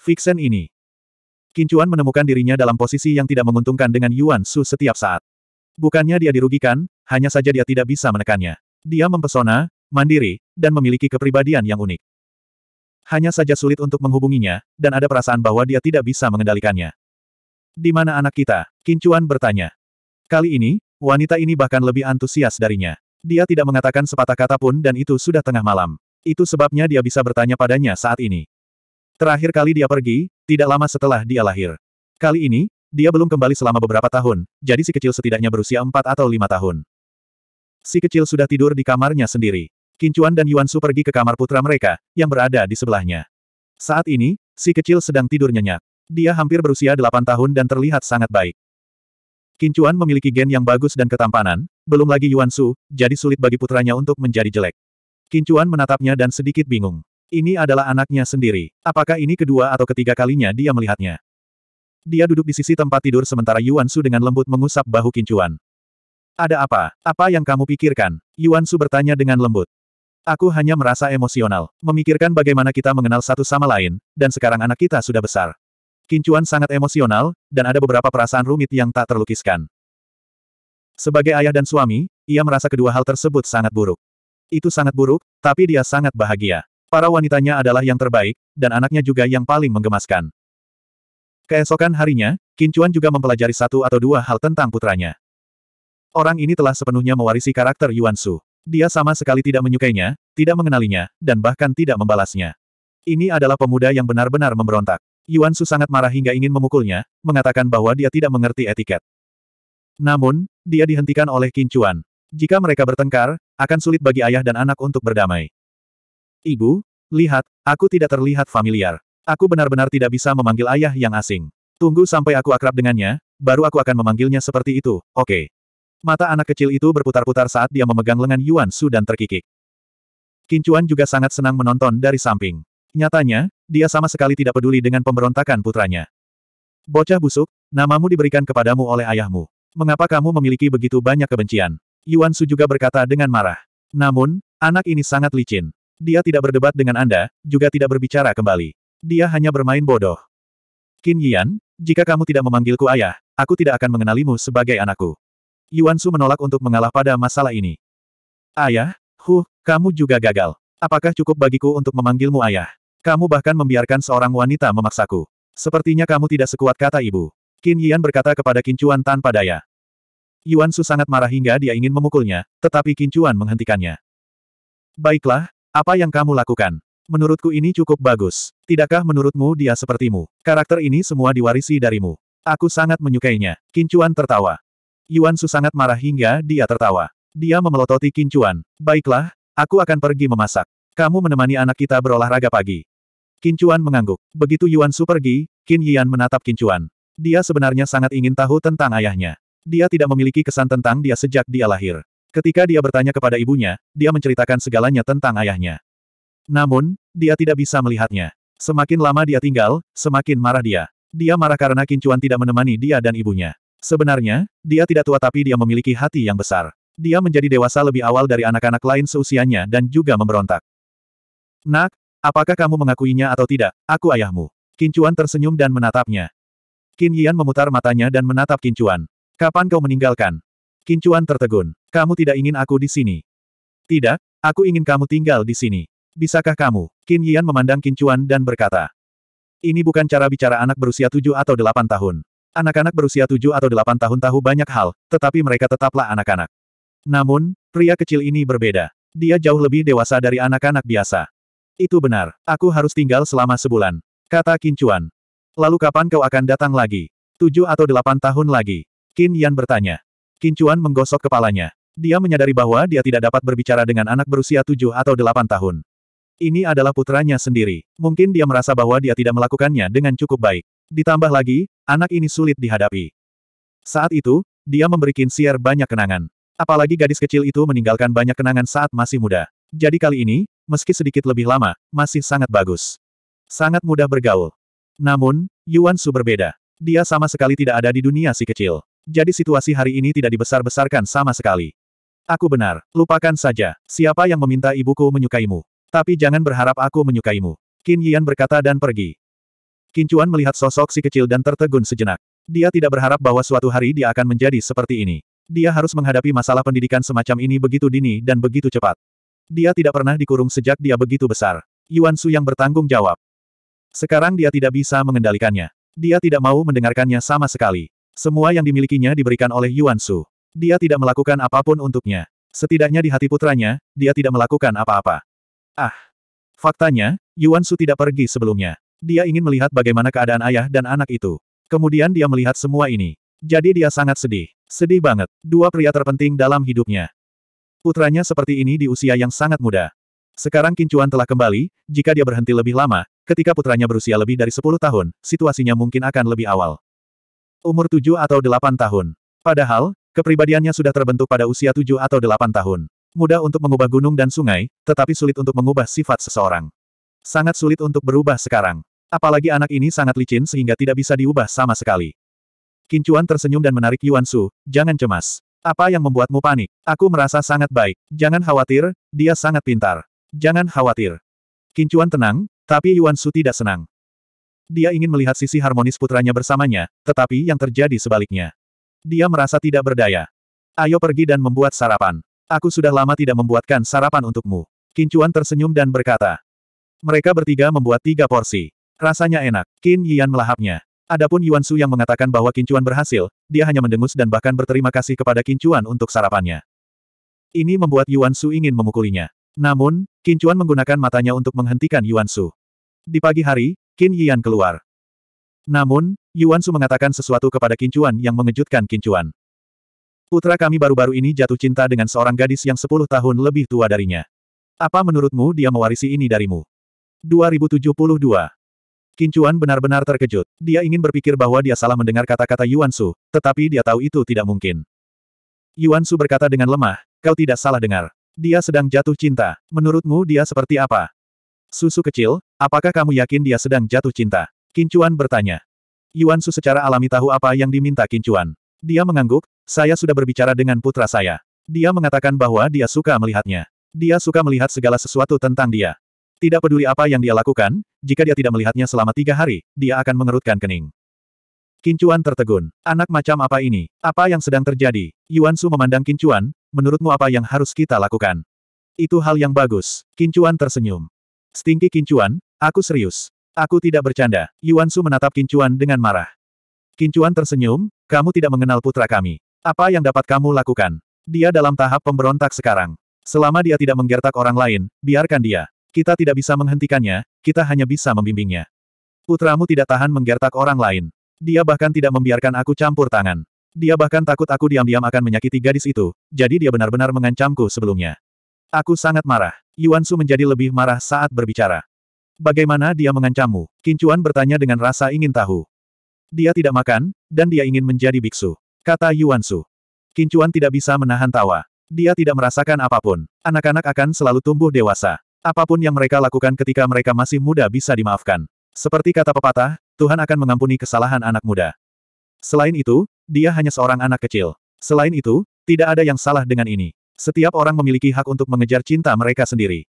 Vixen ini. Kincuan menemukan dirinya dalam posisi yang tidak menguntungkan dengan Yuan Su setiap saat. Bukannya dia dirugikan, hanya saja dia tidak bisa menekannya. Dia mempesona, mandiri, dan memiliki kepribadian yang unik. Hanya saja sulit untuk menghubunginya, dan ada perasaan bahwa dia tidak bisa mengendalikannya. Di mana anak kita? Kincuan bertanya. Kali ini, wanita ini bahkan lebih antusias darinya. Dia tidak mengatakan sepatah kata pun dan itu sudah tengah malam. Itu sebabnya dia bisa bertanya padanya saat ini. Terakhir kali dia pergi, tidak lama setelah dia lahir. Kali ini, dia belum kembali selama beberapa tahun, jadi si kecil setidaknya berusia empat atau lima tahun. Si kecil sudah tidur di kamarnya sendiri. Kincuan dan Yuan Su pergi ke kamar putra mereka, yang berada di sebelahnya. Saat ini, si kecil sedang tidur nyenyak. Dia hampir berusia delapan tahun dan terlihat sangat baik. Kincuan memiliki gen yang bagus dan ketampanan, belum lagi Yuan Su, jadi sulit bagi putranya untuk menjadi jelek. Kincuan menatapnya dan sedikit bingung. Ini adalah anaknya sendiri. Apakah ini kedua atau ketiga kalinya dia melihatnya? Dia duduk di sisi tempat tidur sementara Yuan Su dengan lembut mengusap bahu Kincuan. Ada apa? Apa yang kamu pikirkan? Yuan Su bertanya dengan lembut. Aku hanya merasa emosional, memikirkan bagaimana kita mengenal satu sama lain, dan sekarang anak kita sudah besar. Kincuan sangat emosional, dan ada beberapa perasaan rumit yang tak terlukiskan. Sebagai ayah dan suami, ia merasa kedua hal tersebut sangat buruk. Itu sangat buruk, tapi dia sangat bahagia. Para wanitanya adalah yang terbaik, dan anaknya juga yang paling menggemaskan. Keesokan harinya, Kincuan juga mempelajari satu atau dua hal tentang putranya. Orang ini telah sepenuhnya mewarisi karakter Yuan Su. Dia sama sekali tidak menyukainya, tidak mengenalinya, dan bahkan tidak membalasnya. Ini adalah pemuda yang benar-benar memberontak. Yuan Su sangat marah hingga ingin memukulnya, mengatakan bahwa dia tidak mengerti etiket. Namun, dia dihentikan oleh Kincuan. Jika mereka bertengkar, akan sulit bagi ayah dan anak untuk berdamai. Ibu, lihat, aku tidak terlihat familiar. Aku benar-benar tidak bisa memanggil ayah yang asing. Tunggu sampai aku akrab dengannya, baru aku akan memanggilnya seperti itu, oke. Okay. Mata anak kecil itu berputar-putar saat dia memegang lengan Yuan Su dan terkikik. Kincuan juga sangat senang menonton dari samping. Nyatanya, dia sama sekali tidak peduli dengan pemberontakan putranya. Bocah busuk, namamu diberikan kepadamu oleh ayahmu. Mengapa kamu memiliki begitu banyak kebencian? Yuan Su juga berkata dengan marah. Namun, anak ini sangat licin. Dia tidak berdebat dengan Anda, juga tidak berbicara kembali. Dia hanya bermain bodoh. Qin Yan, jika kamu tidak memanggilku ayah, aku tidak akan mengenalimu sebagai anakku. Yuan Su menolak untuk mengalah pada masalah ini. Ayah, huh, kamu juga gagal. Apakah cukup bagiku untuk memanggilmu ayah? Kamu bahkan membiarkan seorang wanita memaksaku. Sepertinya kamu tidak sekuat kata ibu. Qin Yan berkata kepada Qin Chuan tanpa daya. Yuan Su sangat marah hingga dia ingin memukulnya, tetapi Qin Chuan menghentikannya. Baiklah, apa yang kamu lakukan? Menurutku ini cukup bagus. Tidakkah menurutmu dia sepertimu? Karakter ini semua diwarisi darimu. Aku sangat menyukainya. Kincuan tertawa. Yuan Su sangat marah hingga dia tertawa. Dia memelototi Kincuan. Baiklah, aku akan pergi memasak. Kamu menemani anak kita berolahraga pagi. Kincuan mengangguk. Begitu Yuan Su pergi, Qin Yian menatap Kincuan. Dia sebenarnya sangat ingin tahu tentang ayahnya. Dia tidak memiliki kesan tentang dia sejak dia lahir. Ketika dia bertanya kepada ibunya, dia menceritakan segalanya tentang ayahnya. Namun, dia tidak bisa melihatnya. Semakin lama dia tinggal, semakin marah dia. Dia marah karena Kincuan tidak menemani dia dan ibunya. Sebenarnya, dia tidak tua tapi dia memiliki hati yang besar. Dia menjadi dewasa lebih awal dari anak-anak lain seusianya dan juga memberontak. Nak, apakah kamu mengakuinya atau tidak, aku ayahmu. Kincuan tersenyum dan menatapnya. Qin Yan memutar matanya dan menatap Kincuan. Kapan kau meninggalkan? Kincuan tertegun. Kamu tidak ingin aku di sini. Tidak, aku ingin kamu tinggal di sini. Bisakah kamu? Qin Yan memandang Kincuan dan berkata. Ini bukan cara bicara anak berusia tujuh atau delapan tahun. Anak-anak berusia tujuh atau delapan tahun tahu banyak hal, tetapi mereka tetaplah anak-anak. Namun, pria kecil ini berbeda. Dia jauh lebih dewasa dari anak-anak biasa. Itu benar, aku harus tinggal selama sebulan. Kata Kincuan. Lalu kapan kau akan datang lagi? Tujuh atau delapan tahun lagi? Qin Yan bertanya. Kincuan menggosok kepalanya. Dia menyadari bahwa dia tidak dapat berbicara dengan anak berusia tujuh atau delapan tahun. Ini adalah putranya sendiri. Mungkin dia merasa bahwa dia tidak melakukannya dengan cukup baik. Ditambah lagi, anak ini sulit dihadapi. Saat itu, dia memberi Kinsier banyak kenangan. Apalagi gadis kecil itu meninggalkan banyak kenangan saat masih muda. Jadi kali ini, meski sedikit lebih lama, masih sangat bagus. Sangat mudah bergaul. Namun, Yuan Su berbeda. Dia sama sekali tidak ada di dunia si kecil jadi situasi hari ini tidak dibesar-besarkan sama sekali. Aku benar, lupakan saja, siapa yang meminta ibuku menyukaimu. Tapi jangan berharap aku menyukaimu. Qin Yian berkata dan pergi. Qin Chuan melihat sosok si kecil dan tertegun sejenak. Dia tidak berharap bahwa suatu hari dia akan menjadi seperti ini. Dia harus menghadapi masalah pendidikan semacam ini begitu dini dan begitu cepat. Dia tidak pernah dikurung sejak dia begitu besar. Yuan Su yang bertanggung jawab. Sekarang dia tidak bisa mengendalikannya. Dia tidak mau mendengarkannya sama sekali. Semua yang dimilikinya diberikan oleh Yuan Su. Dia tidak melakukan apapun untuknya. Setidaknya di hati putranya, dia tidak melakukan apa-apa. Ah! Faktanya, Yuan Su tidak pergi sebelumnya. Dia ingin melihat bagaimana keadaan ayah dan anak itu. Kemudian dia melihat semua ini. Jadi dia sangat sedih. Sedih banget. Dua pria terpenting dalam hidupnya. Putranya seperti ini di usia yang sangat muda. Sekarang Kincuan telah kembali, jika dia berhenti lebih lama, ketika putranya berusia lebih dari 10 tahun, situasinya mungkin akan lebih awal. Umur tujuh atau delapan tahun. Padahal, kepribadiannya sudah terbentuk pada usia tujuh atau delapan tahun. Mudah untuk mengubah gunung dan sungai, tetapi sulit untuk mengubah sifat seseorang. Sangat sulit untuk berubah sekarang. Apalagi anak ini sangat licin sehingga tidak bisa diubah sama sekali. Kincuan tersenyum dan menarik Yuan Su, jangan cemas. Apa yang membuatmu panik? Aku merasa sangat baik. Jangan khawatir, dia sangat pintar. Jangan khawatir. Kincuan tenang, tapi Yuan Su tidak senang. Dia ingin melihat sisi harmonis putranya bersamanya, tetapi yang terjadi sebaliknya. Dia merasa tidak berdaya. Ayo pergi dan membuat sarapan. Aku sudah lama tidak membuatkan sarapan untukmu. Kincuan tersenyum dan berkata. Mereka bertiga membuat tiga porsi. Rasanya enak. Qin Yian melahapnya. Adapun Yuan Su yang mengatakan bahwa Kincuan berhasil, dia hanya mendengus dan bahkan berterima kasih kepada Kincuan untuk sarapannya. Ini membuat Yuan Su ingin memukulinya. Namun, Kincuan menggunakan matanya untuk menghentikan Yuan Su. Di pagi hari, Qin Yian keluar. Namun, Yuan Su mengatakan sesuatu kepada Kincuan yang mengejutkan Kincuan. Putra kami baru-baru ini jatuh cinta dengan seorang gadis yang 10 tahun lebih tua darinya. Apa menurutmu dia mewarisi ini darimu? 2072. Kincuan benar-benar terkejut. Dia ingin berpikir bahwa dia salah mendengar kata-kata Yuan Su, tetapi dia tahu itu tidak mungkin. Yuan Su berkata dengan lemah, kau tidak salah dengar. Dia sedang jatuh cinta. Menurutmu dia seperti apa? Susu kecil, apakah kamu yakin dia sedang jatuh cinta? Kincuan bertanya. Yuan Su secara alami tahu apa yang diminta Kincuan. Dia mengangguk, saya sudah berbicara dengan putra saya. Dia mengatakan bahwa dia suka melihatnya. Dia suka melihat segala sesuatu tentang dia. Tidak peduli apa yang dia lakukan, jika dia tidak melihatnya selama tiga hari, dia akan mengerutkan kening. Kincuan tertegun. Anak macam apa ini? Apa yang sedang terjadi? Yuan Su memandang Kincuan, menurutmu apa yang harus kita lakukan? Itu hal yang bagus. Kincuan tersenyum. Stinky Kincuan, aku serius. Aku tidak bercanda. Yuan Su menatap Kincuan dengan marah. Kincuan tersenyum, kamu tidak mengenal putra kami. Apa yang dapat kamu lakukan? Dia dalam tahap pemberontak sekarang. Selama dia tidak menggertak orang lain, biarkan dia. Kita tidak bisa menghentikannya, kita hanya bisa membimbingnya. Putramu tidak tahan menggertak orang lain. Dia bahkan tidak membiarkan aku campur tangan. Dia bahkan takut aku diam-diam akan menyakiti gadis itu, jadi dia benar-benar mengancamku sebelumnya. Aku sangat marah. Yuan Su menjadi lebih marah saat berbicara. Bagaimana dia mengancammu? Kincuan bertanya dengan rasa ingin tahu. Dia tidak makan, dan dia ingin menjadi biksu. Kata Yuan Su. Kincuan tidak bisa menahan tawa. Dia tidak merasakan apapun. Anak-anak akan selalu tumbuh dewasa. Apapun yang mereka lakukan ketika mereka masih muda bisa dimaafkan. Seperti kata pepatah, Tuhan akan mengampuni kesalahan anak muda. Selain itu, dia hanya seorang anak kecil. Selain itu, tidak ada yang salah dengan ini. Setiap orang memiliki hak untuk mengejar cinta mereka sendiri.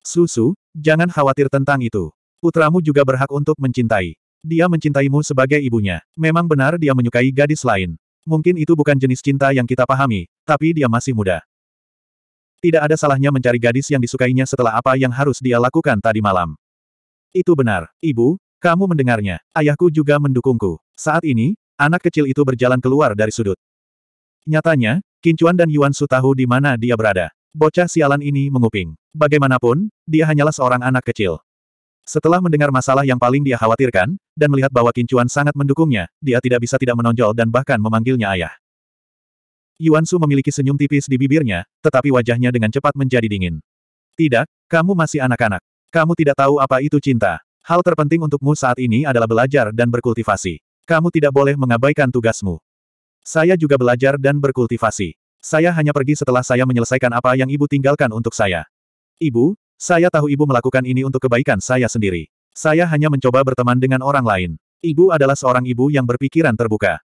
Susu, jangan khawatir tentang itu. Putramu juga berhak untuk mencintai. Dia mencintaimu sebagai ibunya. Memang benar dia menyukai gadis lain. Mungkin itu bukan jenis cinta yang kita pahami, tapi dia masih muda. Tidak ada salahnya mencari gadis yang disukainya setelah apa yang harus dia lakukan tadi malam. Itu benar, ibu, kamu mendengarnya. Ayahku juga mendukungku. Saat ini, anak kecil itu berjalan keluar dari sudut. Nyatanya, Kincuan dan Yuan Su tahu di mana dia berada. Bocah sialan ini menguping. Bagaimanapun, dia hanyalah seorang anak kecil. Setelah mendengar masalah yang paling dia khawatirkan, dan melihat bahwa Kincuan sangat mendukungnya, dia tidak bisa tidak menonjol dan bahkan memanggilnya ayah. Yuan Su memiliki senyum tipis di bibirnya, tetapi wajahnya dengan cepat menjadi dingin. Tidak, kamu masih anak-anak. Kamu tidak tahu apa itu cinta. Hal terpenting untukmu saat ini adalah belajar dan berkultivasi. Kamu tidak boleh mengabaikan tugasmu. Saya juga belajar dan berkultivasi. Saya hanya pergi setelah saya menyelesaikan apa yang ibu tinggalkan untuk saya. Ibu, saya tahu ibu melakukan ini untuk kebaikan saya sendiri. Saya hanya mencoba berteman dengan orang lain. Ibu adalah seorang ibu yang berpikiran terbuka.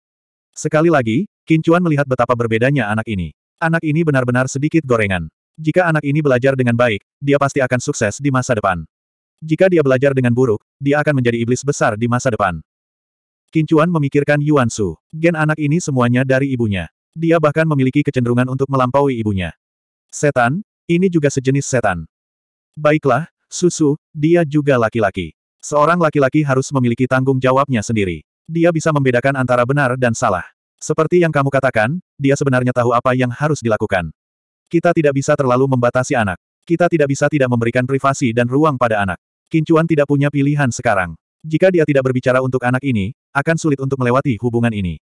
Sekali lagi, Kincuan melihat betapa berbedanya anak ini. Anak ini benar-benar sedikit gorengan. Jika anak ini belajar dengan baik, dia pasti akan sukses di masa depan. Jika dia belajar dengan buruk, dia akan menjadi iblis besar di masa depan. Kincuan memikirkan Yuan Su. Gen anak ini semuanya dari ibunya. Dia bahkan memiliki kecenderungan untuk melampaui ibunya. Setan, ini juga sejenis setan. Baiklah, Susu, dia juga laki-laki. Seorang laki-laki harus memiliki tanggung jawabnya sendiri. Dia bisa membedakan antara benar dan salah. Seperti yang kamu katakan, dia sebenarnya tahu apa yang harus dilakukan. Kita tidak bisa terlalu membatasi anak. Kita tidak bisa tidak memberikan privasi dan ruang pada anak. Kincuan tidak punya pilihan sekarang. Jika dia tidak berbicara untuk anak ini, akan sulit untuk melewati hubungan ini.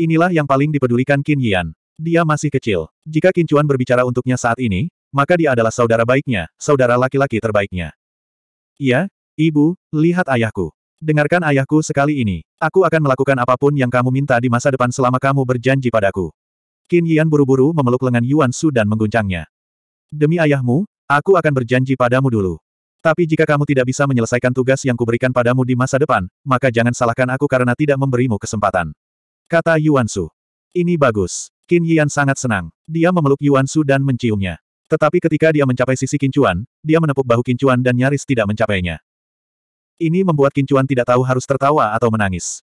Inilah yang paling dipedulikan Qin Yan. Dia masih kecil. Jika Qin Chuan berbicara untuknya saat ini, maka dia adalah saudara baiknya, saudara laki-laki terbaiknya. Iya, ibu, lihat ayahku. Dengarkan ayahku sekali ini. Aku akan melakukan apapun yang kamu minta di masa depan selama kamu berjanji padaku. Qin Yan buru-buru memeluk lengan Yuan Su dan mengguncangnya. Demi ayahmu, aku akan berjanji padamu dulu. Tapi jika kamu tidak bisa menyelesaikan tugas yang kuberikan padamu di masa depan, maka jangan salahkan aku karena tidak memberimu kesempatan. Kata Yuan Su. Ini bagus. Qin Yian sangat senang. Dia memeluk Yuan Su dan menciumnya. Tetapi ketika dia mencapai sisi Kincuan, dia menepuk bahu Kincuan dan nyaris tidak mencapainya. Ini membuat Kincuan tidak tahu harus tertawa atau menangis.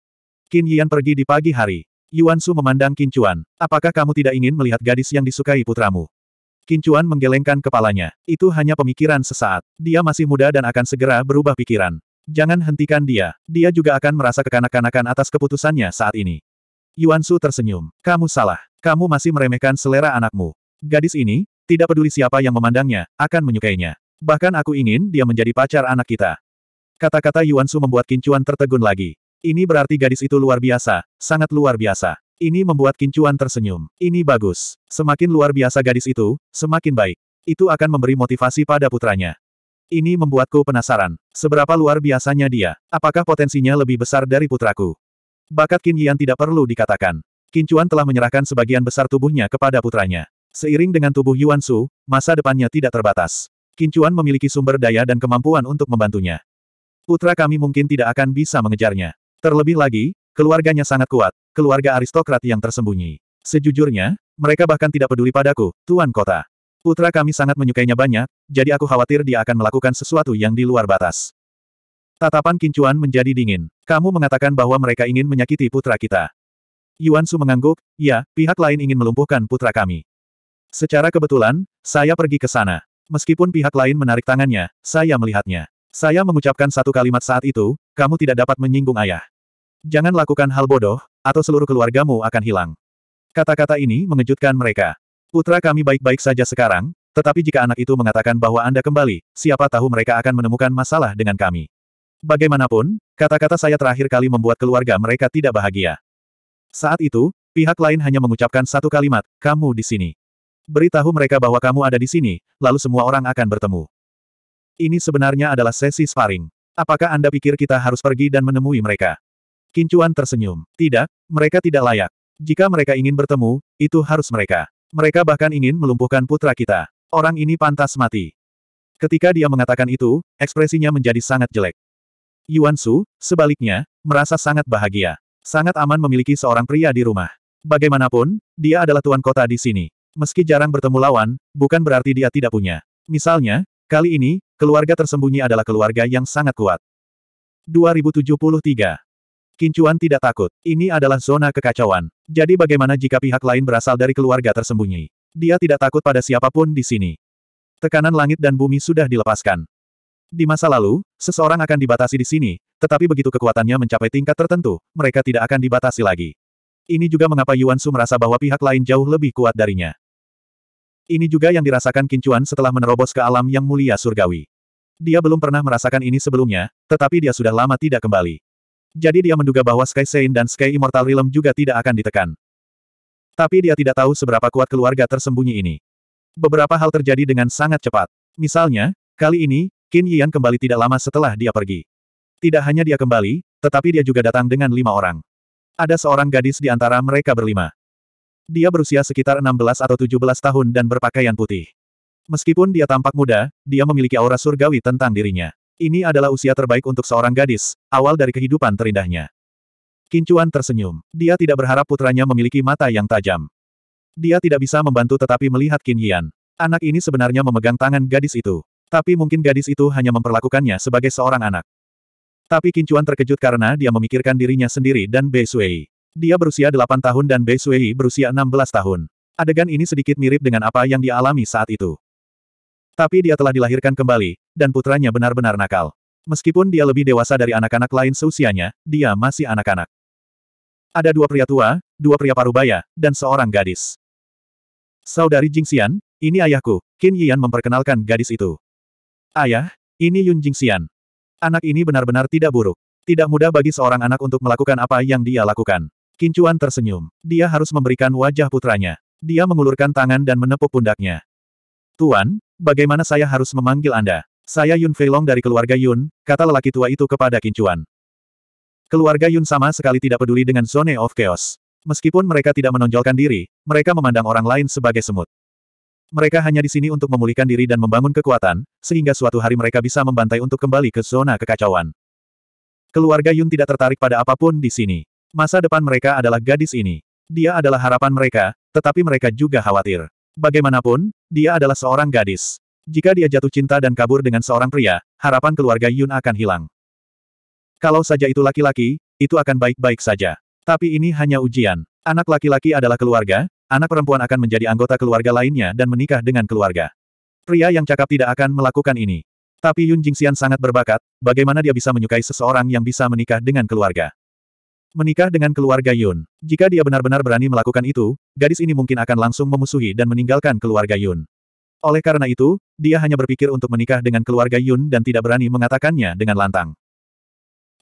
Qin Yian pergi di pagi hari. Yuan Su memandang Kincuan. Apakah kamu tidak ingin melihat gadis yang disukai putramu? Kincuan menggelengkan kepalanya. Itu hanya pemikiran sesaat. Dia masih muda dan akan segera berubah pikiran. Jangan hentikan dia. Dia juga akan merasa kekanak-kanakan atas keputusannya saat ini. Yuan Su tersenyum. Kamu salah. Kamu masih meremehkan selera anakmu. Gadis ini, tidak peduli siapa yang memandangnya, akan menyukainya. Bahkan aku ingin dia menjadi pacar anak kita. Kata-kata Yuan Su membuat Kincuan tertegun lagi. Ini berarti gadis itu luar biasa, sangat luar biasa. Ini membuat Kincuan tersenyum. Ini bagus. Semakin luar biasa gadis itu, semakin baik. Itu akan memberi motivasi pada putranya. Ini membuatku penasaran. Seberapa luar biasanya dia? Apakah potensinya lebih besar dari putraku? Bakat Qin Yan tidak perlu dikatakan. Kincuan telah menyerahkan sebagian besar tubuhnya kepada putranya. Seiring dengan tubuh Yuan Su, masa depannya tidak terbatas. Kincuan memiliki sumber daya dan kemampuan untuk membantunya. Putra kami mungkin tidak akan bisa mengejarnya. Terlebih lagi, keluarganya sangat kuat, keluarga aristokrat yang tersembunyi. Sejujurnya, mereka bahkan tidak peduli padaku, Tuan Kota. Putra kami sangat menyukainya banyak, jadi aku khawatir dia akan melakukan sesuatu yang di luar batas. Tatapan Kincuan menjadi dingin. Kamu mengatakan bahwa mereka ingin menyakiti putra kita. Yuan Su mengangguk, ya, pihak lain ingin melumpuhkan putra kami. Secara kebetulan, saya pergi ke sana. Meskipun pihak lain menarik tangannya, saya melihatnya. Saya mengucapkan satu kalimat saat itu, kamu tidak dapat menyinggung ayah. Jangan lakukan hal bodoh, atau seluruh keluargamu akan hilang. Kata-kata ini mengejutkan mereka. Putra kami baik-baik saja sekarang, tetapi jika anak itu mengatakan bahwa Anda kembali, siapa tahu mereka akan menemukan masalah dengan kami. Bagaimanapun, kata-kata saya terakhir kali membuat keluarga mereka tidak bahagia. Saat itu, pihak lain hanya mengucapkan satu kalimat, kamu di sini. Beritahu mereka bahwa kamu ada di sini, lalu semua orang akan bertemu. Ini sebenarnya adalah sesi sparring. Apakah Anda pikir kita harus pergi dan menemui mereka? Kincuan tersenyum. Tidak, mereka tidak layak. Jika mereka ingin bertemu, itu harus mereka. Mereka bahkan ingin melumpuhkan putra kita. Orang ini pantas mati. Ketika dia mengatakan itu, ekspresinya menjadi sangat jelek. Yuan Su, sebaliknya, merasa sangat bahagia. Sangat aman memiliki seorang pria di rumah. Bagaimanapun, dia adalah tuan kota di sini. Meski jarang bertemu lawan, bukan berarti dia tidak punya. Misalnya, kali ini, keluarga tersembunyi adalah keluarga yang sangat kuat. 2073 Kincuan tidak takut. Ini adalah zona kekacauan. Jadi bagaimana jika pihak lain berasal dari keluarga tersembunyi? Dia tidak takut pada siapapun di sini. Tekanan langit dan bumi sudah dilepaskan. Di masa lalu, seseorang akan dibatasi di sini, tetapi begitu kekuatannya mencapai tingkat tertentu, mereka tidak akan dibatasi lagi. Ini juga mengapa Yuan Su merasa bahwa pihak lain jauh lebih kuat darinya. Ini juga yang dirasakan Kincuan setelah menerobos ke alam yang mulia surgawi. Dia belum pernah merasakan ini sebelumnya, tetapi dia sudah lama tidak kembali. Jadi dia menduga bahwa Sky Saint dan Sky Immortal Realm juga tidak akan ditekan. Tapi dia tidak tahu seberapa kuat keluarga tersembunyi ini. Beberapa hal terjadi dengan sangat cepat. Misalnya, kali ini, Qin Yian kembali tidak lama setelah dia pergi. Tidak hanya dia kembali, tetapi dia juga datang dengan lima orang. Ada seorang gadis di antara mereka berlima. Dia berusia sekitar 16 atau 17 tahun dan berpakaian putih. Meskipun dia tampak muda, dia memiliki aura surgawi tentang dirinya. Ini adalah usia terbaik untuk seorang gadis, awal dari kehidupan terindahnya. Kincuan tersenyum. Dia tidak berharap putranya memiliki mata yang tajam. Dia tidak bisa membantu tetapi melihat Qin Yan. Anak ini sebenarnya memegang tangan gadis itu. Tapi mungkin gadis itu hanya memperlakukannya sebagai seorang anak. Tapi Kincuan terkejut karena dia memikirkan dirinya sendiri dan Bei Sui. Dia berusia 8 tahun dan Bei Sui berusia 16 tahun. Adegan ini sedikit mirip dengan apa yang dialami saat itu. Tapi dia telah dilahirkan kembali, dan putranya benar-benar nakal. Meskipun dia lebih dewasa dari anak-anak lain seusianya, dia masih anak-anak. Ada dua pria tua, dua pria parubaya, dan seorang gadis. Saudari Jingxian, ini ayahku, Qin Yian memperkenalkan gadis itu. Ayah, ini Yun Jingxian. Anak ini benar-benar tidak buruk. Tidak mudah bagi seorang anak untuk melakukan apa yang dia lakukan. Qin Chuan tersenyum. Dia harus memberikan wajah putranya. Dia mengulurkan tangan dan menepuk pundaknya. Tuan, bagaimana saya harus memanggil Anda? Saya Yun Feilong dari keluarga Yun, kata lelaki tua itu kepada Kincuan. Keluarga Yun sama sekali tidak peduli dengan Zone of Chaos. Meskipun mereka tidak menonjolkan diri, mereka memandang orang lain sebagai semut. Mereka hanya di sini untuk memulihkan diri dan membangun kekuatan, sehingga suatu hari mereka bisa membantai untuk kembali ke zona kekacauan. Keluarga Yun tidak tertarik pada apapun di sini. Masa depan mereka adalah gadis ini. Dia adalah harapan mereka, tetapi mereka juga khawatir. Bagaimanapun, dia adalah seorang gadis. Jika dia jatuh cinta dan kabur dengan seorang pria, harapan keluarga Yun akan hilang. Kalau saja itu laki-laki, itu akan baik-baik saja. Tapi ini hanya ujian. Anak laki-laki adalah keluarga, anak perempuan akan menjadi anggota keluarga lainnya dan menikah dengan keluarga. Pria yang cakap tidak akan melakukan ini. Tapi Yun Jingxian sangat berbakat, bagaimana dia bisa menyukai seseorang yang bisa menikah dengan keluarga. Menikah dengan keluarga Yun. Jika dia benar-benar berani melakukan itu, gadis ini mungkin akan langsung memusuhi dan meninggalkan keluarga Yun. Oleh karena itu, dia hanya berpikir untuk menikah dengan keluarga Yun dan tidak berani mengatakannya dengan lantang.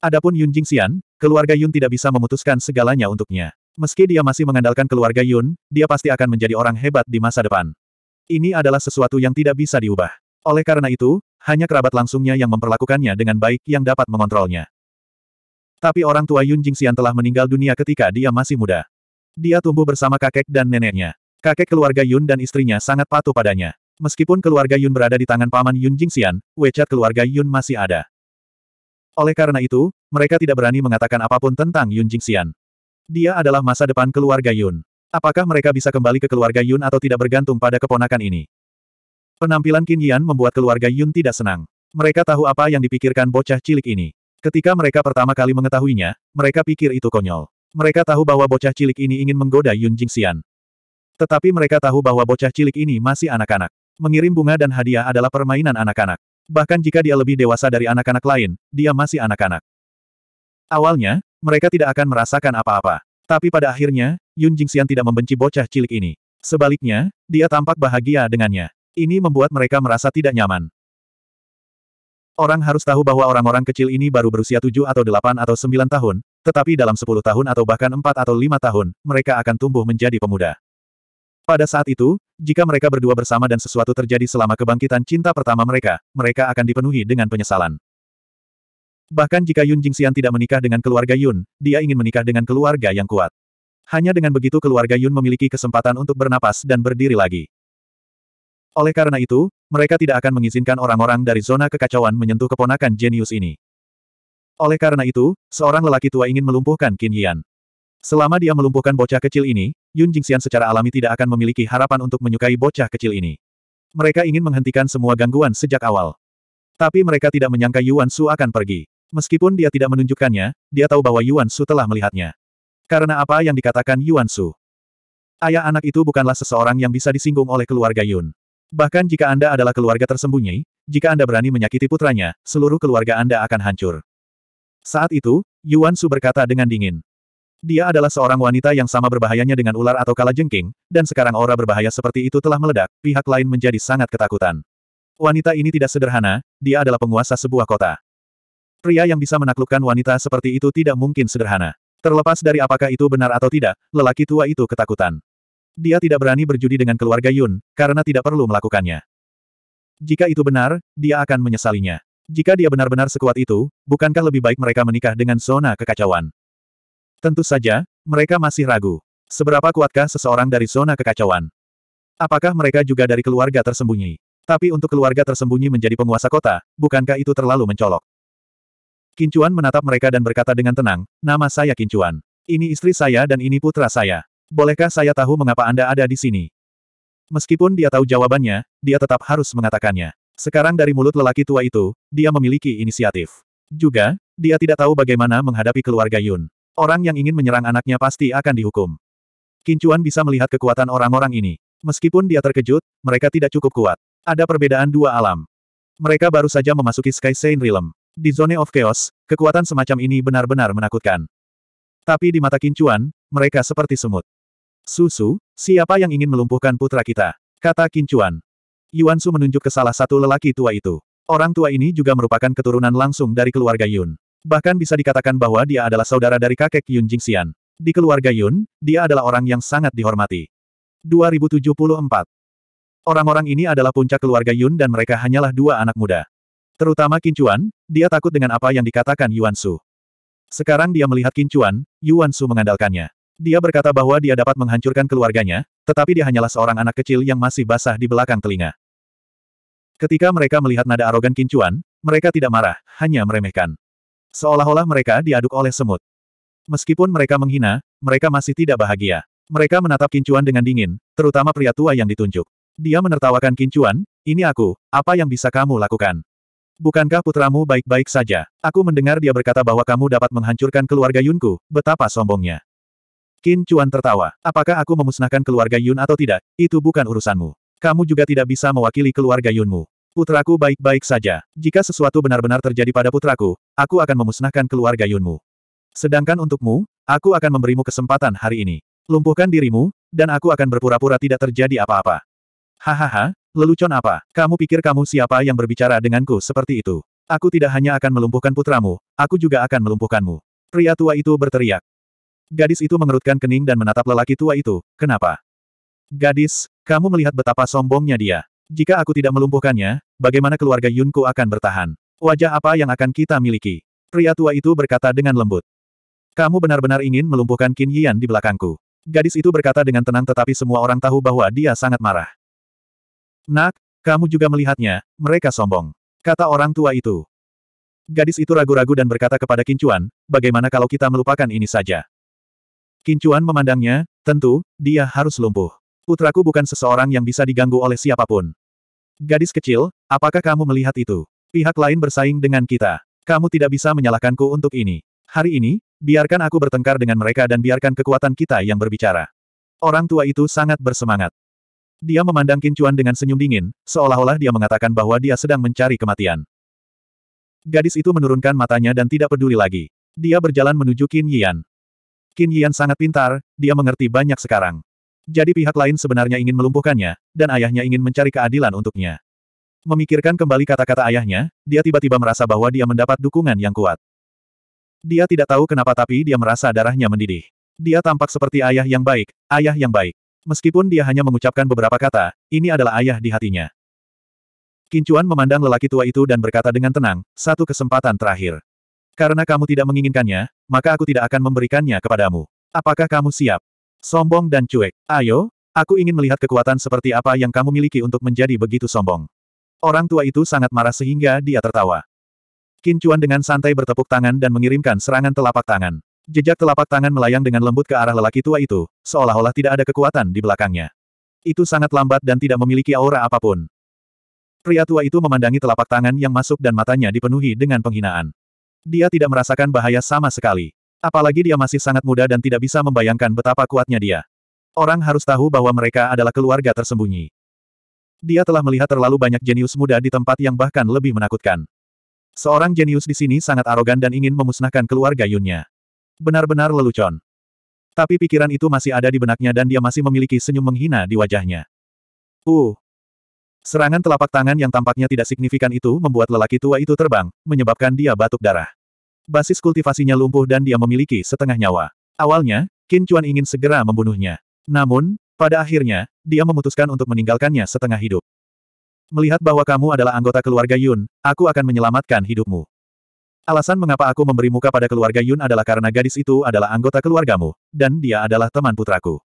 Adapun Yun Jingxian, keluarga Yun tidak bisa memutuskan segalanya untuknya. Meski dia masih mengandalkan keluarga Yun, dia pasti akan menjadi orang hebat di masa depan. Ini adalah sesuatu yang tidak bisa diubah. Oleh karena itu, hanya kerabat langsungnya yang memperlakukannya dengan baik yang dapat mengontrolnya. Tapi orang tua Yun Jingxian telah meninggal dunia ketika dia masih muda. Dia tumbuh bersama kakek dan neneknya. Kakek keluarga Yun dan istrinya sangat patuh padanya. Meskipun keluarga Yun berada di tangan paman Yun Jingxian, WeChat keluarga Yun masih ada. Oleh karena itu, mereka tidak berani mengatakan apapun tentang Yun Jingxian. Dia adalah masa depan keluarga Yun. Apakah mereka bisa kembali ke keluarga Yun atau tidak bergantung pada keponakan ini? Penampilan Qin Yan membuat keluarga Yun tidak senang. Mereka tahu apa yang dipikirkan bocah cilik ini. Ketika mereka pertama kali mengetahuinya, mereka pikir itu konyol. Mereka tahu bahwa bocah cilik ini ingin menggoda Yun Jingxian. Tetapi mereka tahu bahwa bocah cilik ini masih anak-anak. Mengirim bunga dan hadiah adalah permainan anak-anak. Bahkan jika dia lebih dewasa dari anak-anak lain, dia masih anak-anak. Awalnya, mereka tidak akan merasakan apa-apa. Tapi pada akhirnya, Yun Jingxian tidak membenci bocah cilik ini. Sebaliknya, dia tampak bahagia dengannya. Ini membuat mereka merasa tidak nyaman. Orang harus tahu bahwa orang-orang kecil ini baru berusia 7 atau 8 atau 9 tahun, tetapi dalam 10 tahun atau bahkan 4 atau 5 tahun, mereka akan tumbuh menjadi pemuda. Pada saat itu, jika mereka berdua bersama dan sesuatu terjadi selama kebangkitan cinta pertama mereka, mereka akan dipenuhi dengan penyesalan. Bahkan jika Yun Jingxian tidak menikah dengan keluarga Yun, dia ingin menikah dengan keluarga yang kuat. Hanya dengan begitu keluarga Yun memiliki kesempatan untuk bernapas dan berdiri lagi. Oleh karena itu, mereka tidak akan mengizinkan orang-orang dari zona kekacauan menyentuh keponakan jenius ini. Oleh karena itu, seorang lelaki tua ingin melumpuhkan Qin Yan. Selama dia melumpuhkan bocah kecil ini, Yun Jingxian secara alami tidak akan memiliki harapan untuk menyukai bocah kecil ini. Mereka ingin menghentikan semua gangguan sejak awal. Tapi mereka tidak menyangka Yuan Su akan pergi. Meskipun dia tidak menunjukkannya, dia tahu bahwa Yuan Su telah melihatnya. Karena apa yang dikatakan Yuan Su? Ayah anak itu bukanlah seseorang yang bisa disinggung oleh keluarga Yun. Bahkan jika Anda adalah keluarga tersembunyi, jika Anda berani menyakiti putranya, seluruh keluarga Anda akan hancur. Saat itu, Yuan Su berkata dengan dingin. Dia adalah seorang wanita yang sama berbahayanya dengan ular atau kala jengking, dan sekarang aura berbahaya seperti itu telah meledak, pihak lain menjadi sangat ketakutan. Wanita ini tidak sederhana, dia adalah penguasa sebuah kota. Pria yang bisa menaklukkan wanita seperti itu tidak mungkin sederhana. Terlepas dari apakah itu benar atau tidak, lelaki tua itu ketakutan. Dia tidak berani berjudi dengan keluarga Yun, karena tidak perlu melakukannya. Jika itu benar, dia akan menyesalinya. Jika dia benar-benar sekuat itu, bukankah lebih baik mereka menikah dengan zona kekacauan? Tentu saja, mereka masih ragu. Seberapa kuatkah seseorang dari zona kekacauan? Apakah mereka juga dari keluarga tersembunyi? Tapi untuk keluarga tersembunyi menjadi penguasa kota, bukankah itu terlalu mencolok? Kincuan menatap mereka dan berkata dengan tenang, nama saya Kincuan. Ini istri saya dan ini putra saya. Bolehkah saya tahu mengapa Anda ada di sini? Meskipun dia tahu jawabannya, dia tetap harus mengatakannya. Sekarang dari mulut lelaki tua itu, dia memiliki inisiatif. Juga, dia tidak tahu bagaimana menghadapi keluarga Yun. Orang yang ingin menyerang anaknya pasti akan dihukum. Kincuan bisa melihat kekuatan orang-orang ini. Meskipun dia terkejut, mereka tidak cukup kuat. Ada perbedaan dua alam. Mereka baru saja memasuki Sky Saint Realm. Di Zone of Chaos, kekuatan semacam ini benar-benar menakutkan. Tapi di mata Kincuan, mereka seperti semut. Susu, siapa yang ingin melumpuhkan putra kita? Kata Kincuan. Yuan Su menunjuk ke salah satu lelaki tua itu. Orang tua ini juga merupakan keturunan langsung dari keluarga Yun. Bahkan bisa dikatakan bahwa dia adalah saudara dari kakek Yun Jingxian. Di keluarga Yun, dia adalah orang yang sangat dihormati. 2074. Orang-orang ini adalah puncak keluarga Yun dan mereka hanyalah dua anak muda. Terutama Kincuan, dia takut dengan apa yang dikatakan Yuan Su. Sekarang dia melihat Kincuan, Yuan Su mengandalkannya. Dia berkata bahwa dia dapat menghancurkan keluarganya, tetapi dia hanyalah seorang anak kecil yang masih basah di belakang telinga. Ketika mereka melihat nada arogan Kincuan, mereka tidak marah, hanya meremehkan. Seolah-olah mereka diaduk oleh semut. Meskipun mereka menghina, mereka masih tidak bahagia. Mereka menatap Kincuan dengan dingin, terutama pria tua yang ditunjuk. Dia menertawakan Kincuan, ini aku, apa yang bisa kamu lakukan? Bukankah putramu baik-baik saja? Aku mendengar dia berkata bahwa kamu dapat menghancurkan keluarga Yunku, betapa sombongnya. Qin Chuan tertawa. Apakah aku memusnahkan keluarga Yun atau tidak, itu bukan urusanmu. Kamu juga tidak bisa mewakili keluarga Yunmu. Putraku baik-baik saja. Jika sesuatu benar-benar terjadi pada putraku, aku akan memusnahkan keluarga Yunmu. Sedangkan untukmu, aku akan memberimu kesempatan hari ini. Lumpuhkan dirimu, dan aku akan berpura-pura tidak terjadi apa-apa. Hahaha, lelucon apa? Kamu pikir kamu siapa yang berbicara denganku seperti itu? Aku tidak hanya akan melumpuhkan putramu, aku juga akan melumpuhkanmu. Pria tua itu berteriak. Gadis itu mengerutkan kening dan menatap lelaki tua itu, kenapa? Gadis, kamu melihat betapa sombongnya dia. Jika aku tidak melumpuhkannya, bagaimana keluarga Yunku akan bertahan? Wajah apa yang akan kita miliki? Pria tua itu berkata dengan lembut. Kamu benar-benar ingin melumpuhkan Qin Yian di belakangku. Gadis itu berkata dengan tenang tetapi semua orang tahu bahwa dia sangat marah. Nak, kamu juga melihatnya, mereka sombong. Kata orang tua itu. Gadis itu ragu-ragu dan berkata kepada Qin Kincuan, bagaimana kalau kita melupakan ini saja? Qin Kincuan memandangnya, tentu, dia harus lumpuh. Putraku bukan seseorang yang bisa diganggu oleh siapapun. Gadis kecil, apakah kamu melihat itu? Pihak lain bersaing dengan kita. Kamu tidak bisa menyalahkanku untuk ini. Hari ini, biarkan aku bertengkar dengan mereka dan biarkan kekuatan kita yang berbicara. Orang tua itu sangat bersemangat. Dia memandang Kincuan dengan senyum dingin, seolah-olah dia mengatakan bahwa dia sedang mencari kematian. Gadis itu menurunkan matanya dan tidak peduli lagi. Dia berjalan menuju Qin Yian. Qin Yian sangat pintar, dia mengerti banyak sekarang. Jadi pihak lain sebenarnya ingin melumpuhkannya, dan ayahnya ingin mencari keadilan untuknya. Memikirkan kembali kata-kata ayahnya, dia tiba-tiba merasa bahwa dia mendapat dukungan yang kuat. Dia tidak tahu kenapa tapi dia merasa darahnya mendidih. Dia tampak seperti ayah yang baik, ayah yang baik. Meskipun dia hanya mengucapkan beberapa kata, ini adalah ayah di hatinya. Kincuan memandang lelaki tua itu dan berkata dengan tenang, satu kesempatan terakhir. Karena kamu tidak menginginkannya, maka aku tidak akan memberikannya kepadamu. Apakah kamu siap? Sombong dan cuek. Ayo, aku ingin melihat kekuatan seperti apa yang kamu miliki untuk menjadi begitu sombong. Orang tua itu sangat marah sehingga dia tertawa. Kincuan dengan santai bertepuk tangan dan mengirimkan serangan telapak tangan. Jejak telapak tangan melayang dengan lembut ke arah lelaki tua itu, seolah-olah tidak ada kekuatan di belakangnya. Itu sangat lambat dan tidak memiliki aura apapun. Pria tua itu memandangi telapak tangan yang masuk dan matanya dipenuhi dengan penghinaan. Dia tidak merasakan bahaya sama sekali. Apalagi dia masih sangat muda dan tidak bisa membayangkan betapa kuatnya dia. Orang harus tahu bahwa mereka adalah keluarga tersembunyi. Dia telah melihat terlalu banyak jenius muda di tempat yang bahkan lebih menakutkan. Seorang jenius di sini sangat arogan dan ingin memusnahkan keluarga Yunnya. Benar-benar lelucon. Tapi pikiran itu masih ada di benaknya dan dia masih memiliki senyum menghina di wajahnya. Uh. Serangan telapak tangan yang tampaknya tidak signifikan itu membuat lelaki tua itu terbang, menyebabkan dia batuk darah. Basis kultivasinya lumpuh dan dia memiliki setengah nyawa. Awalnya, Qin Chuan ingin segera membunuhnya. Namun, pada akhirnya, dia memutuskan untuk meninggalkannya setengah hidup. Melihat bahwa kamu adalah anggota keluarga Yun, aku akan menyelamatkan hidupmu. Alasan mengapa aku memberi muka pada keluarga Yun adalah karena gadis itu adalah anggota keluargamu, dan dia adalah teman putraku.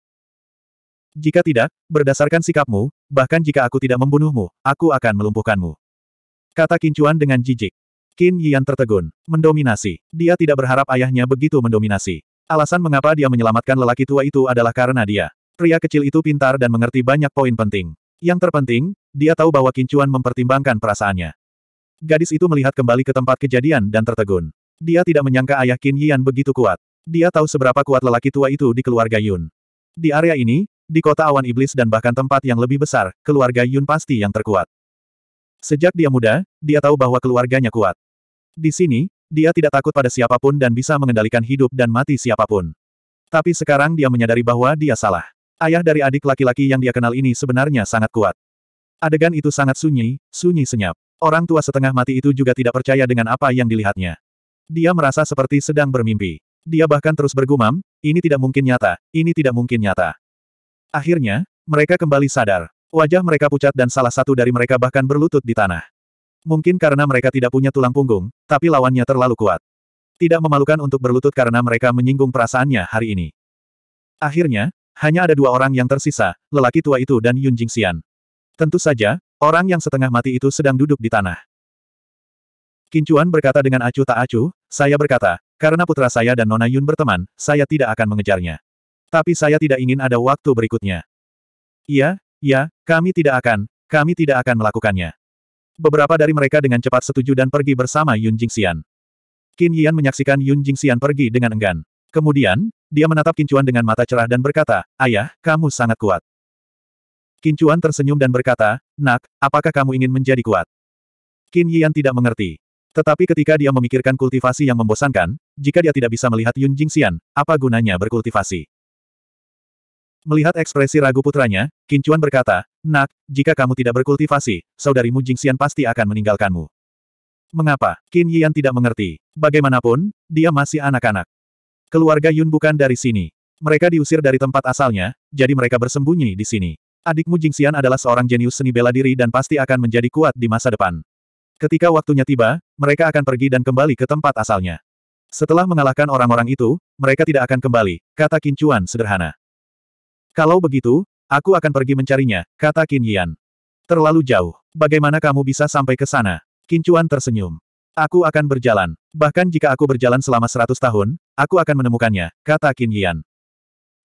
Jika tidak, berdasarkan sikapmu, bahkan jika aku tidak membunuhmu, aku akan melumpuhkanmu. Kata Kincuan dengan jijik. Qin Yan tertegun. Mendominasi. Dia tidak berharap ayahnya begitu mendominasi. Alasan mengapa dia menyelamatkan lelaki tua itu adalah karena dia. Pria kecil itu pintar dan mengerti banyak poin penting. Yang terpenting, dia tahu bahwa Chuan mempertimbangkan perasaannya. Gadis itu melihat kembali ke tempat kejadian dan tertegun. Dia tidak menyangka ayah Qin Yan begitu kuat. Dia tahu seberapa kuat lelaki tua itu di keluarga Yun. Di area ini, di kota awan iblis dan bahkan tempat yang lebih besar, keluarga Yun pasti yang terkuat. Sejak dia muda, dia tahu bahwa keluarganya kuat. Di sini, dia tidak takut pada siapapun dan bisa mengendalikan hidup dan mati siapapun. Tapi sekarang dia menyadari bahwa dia salah. Ayah dari adik laki-laki yang dia kenal ini sebenarnya sangat kuat. Adegan itu sangat sunyi, sunyi senyap. Orang tua setengah mati itu juga tidak percaya dengan apa yang dilihatnya. Dia merasa seperti sedang bermimpi. Dia bahkan terus bergumam, ini tidak mungkin nyata, ini tidak mungkin nyata. Akhirnya, mereka kembali sadar. Wajah mereka pucat dan salah satu dari mereka bahkan berlutut di tanah. Mungkin karena mereka tidak punya tulang punggung, tapi lawannya terlalu kuat. Tidak memalukan untuk berlutut karena mereka menyinggung perasaannya hari ini. Akhirnya, hanya ada dua orang yang tersisa, lelaki tua itu dan Yun Xian. Tentu saja, orang yang setengah mati itu sedang duduk di tanah. Kincuan berkata dengan acuh tak acuh, saya berkata, karena putra saya dan Nona Yun berteman, saya tidak akan mengejarnya. Tapi saya tidak ingin ada waktu berikutnya. Iya, Ya, kami tidak akan, kami tidak akan melakukannya. Beberapa dari mereka dengan cepat setuju dan pergi bersama Yun Jingxian. Qin Yan menyaksikan Yun Jingxian pergi dengan enggan. Kemudian, dia menatap Qin Chuan dengan mata cerah dan berkata, Ayah, kamu sangat kuat. Qin Chuan tersenyum dan berkata, Nak, apakah kamu ingin menjadi kuat? Qin Yan tidak mengerti. Tetapi ketika dia memikirkan kultivasi yang membosankan, jika dia tidak bisa melihat Yun Jingxian, apa gunanya berkultivasi? Melihat ekspresi ragu putranya, Kincuan berkata, Nak, jika kamu tidak berkultivasi, saudarimu Xian pasti akan meninggalkanmu. Mengapa? Qin Yian tidak mengerti. Bagaimanapun, dia masih anak-anak. Keluarga Yun bukan dari sini. Mereka diusir dari tempat asalnya, jadi mereka bersembunyi di sini. Adikmu Xian adalah seorang jenius seni bela diri dan pasti akan menjadi kuat di masa depan. Ketika waktunya tiba, mereka akan pergi dan kembali ke tempat asalnya. Setelah mengalahkan orang-orang itu, mereka tidak akan kembali, kata Kincuan sederhana. Kalau begitu, aku akan pergi mencarinya, kata Qin Yan. Terlalu jauh. Bagaimana kamu bisa sampai ke sana? Qin Chuan tersenyum. Aku akan berjalan. Bahkan jika aku berjalan selama seratus tahun, aku akan menemukannya, kata Qin Yan.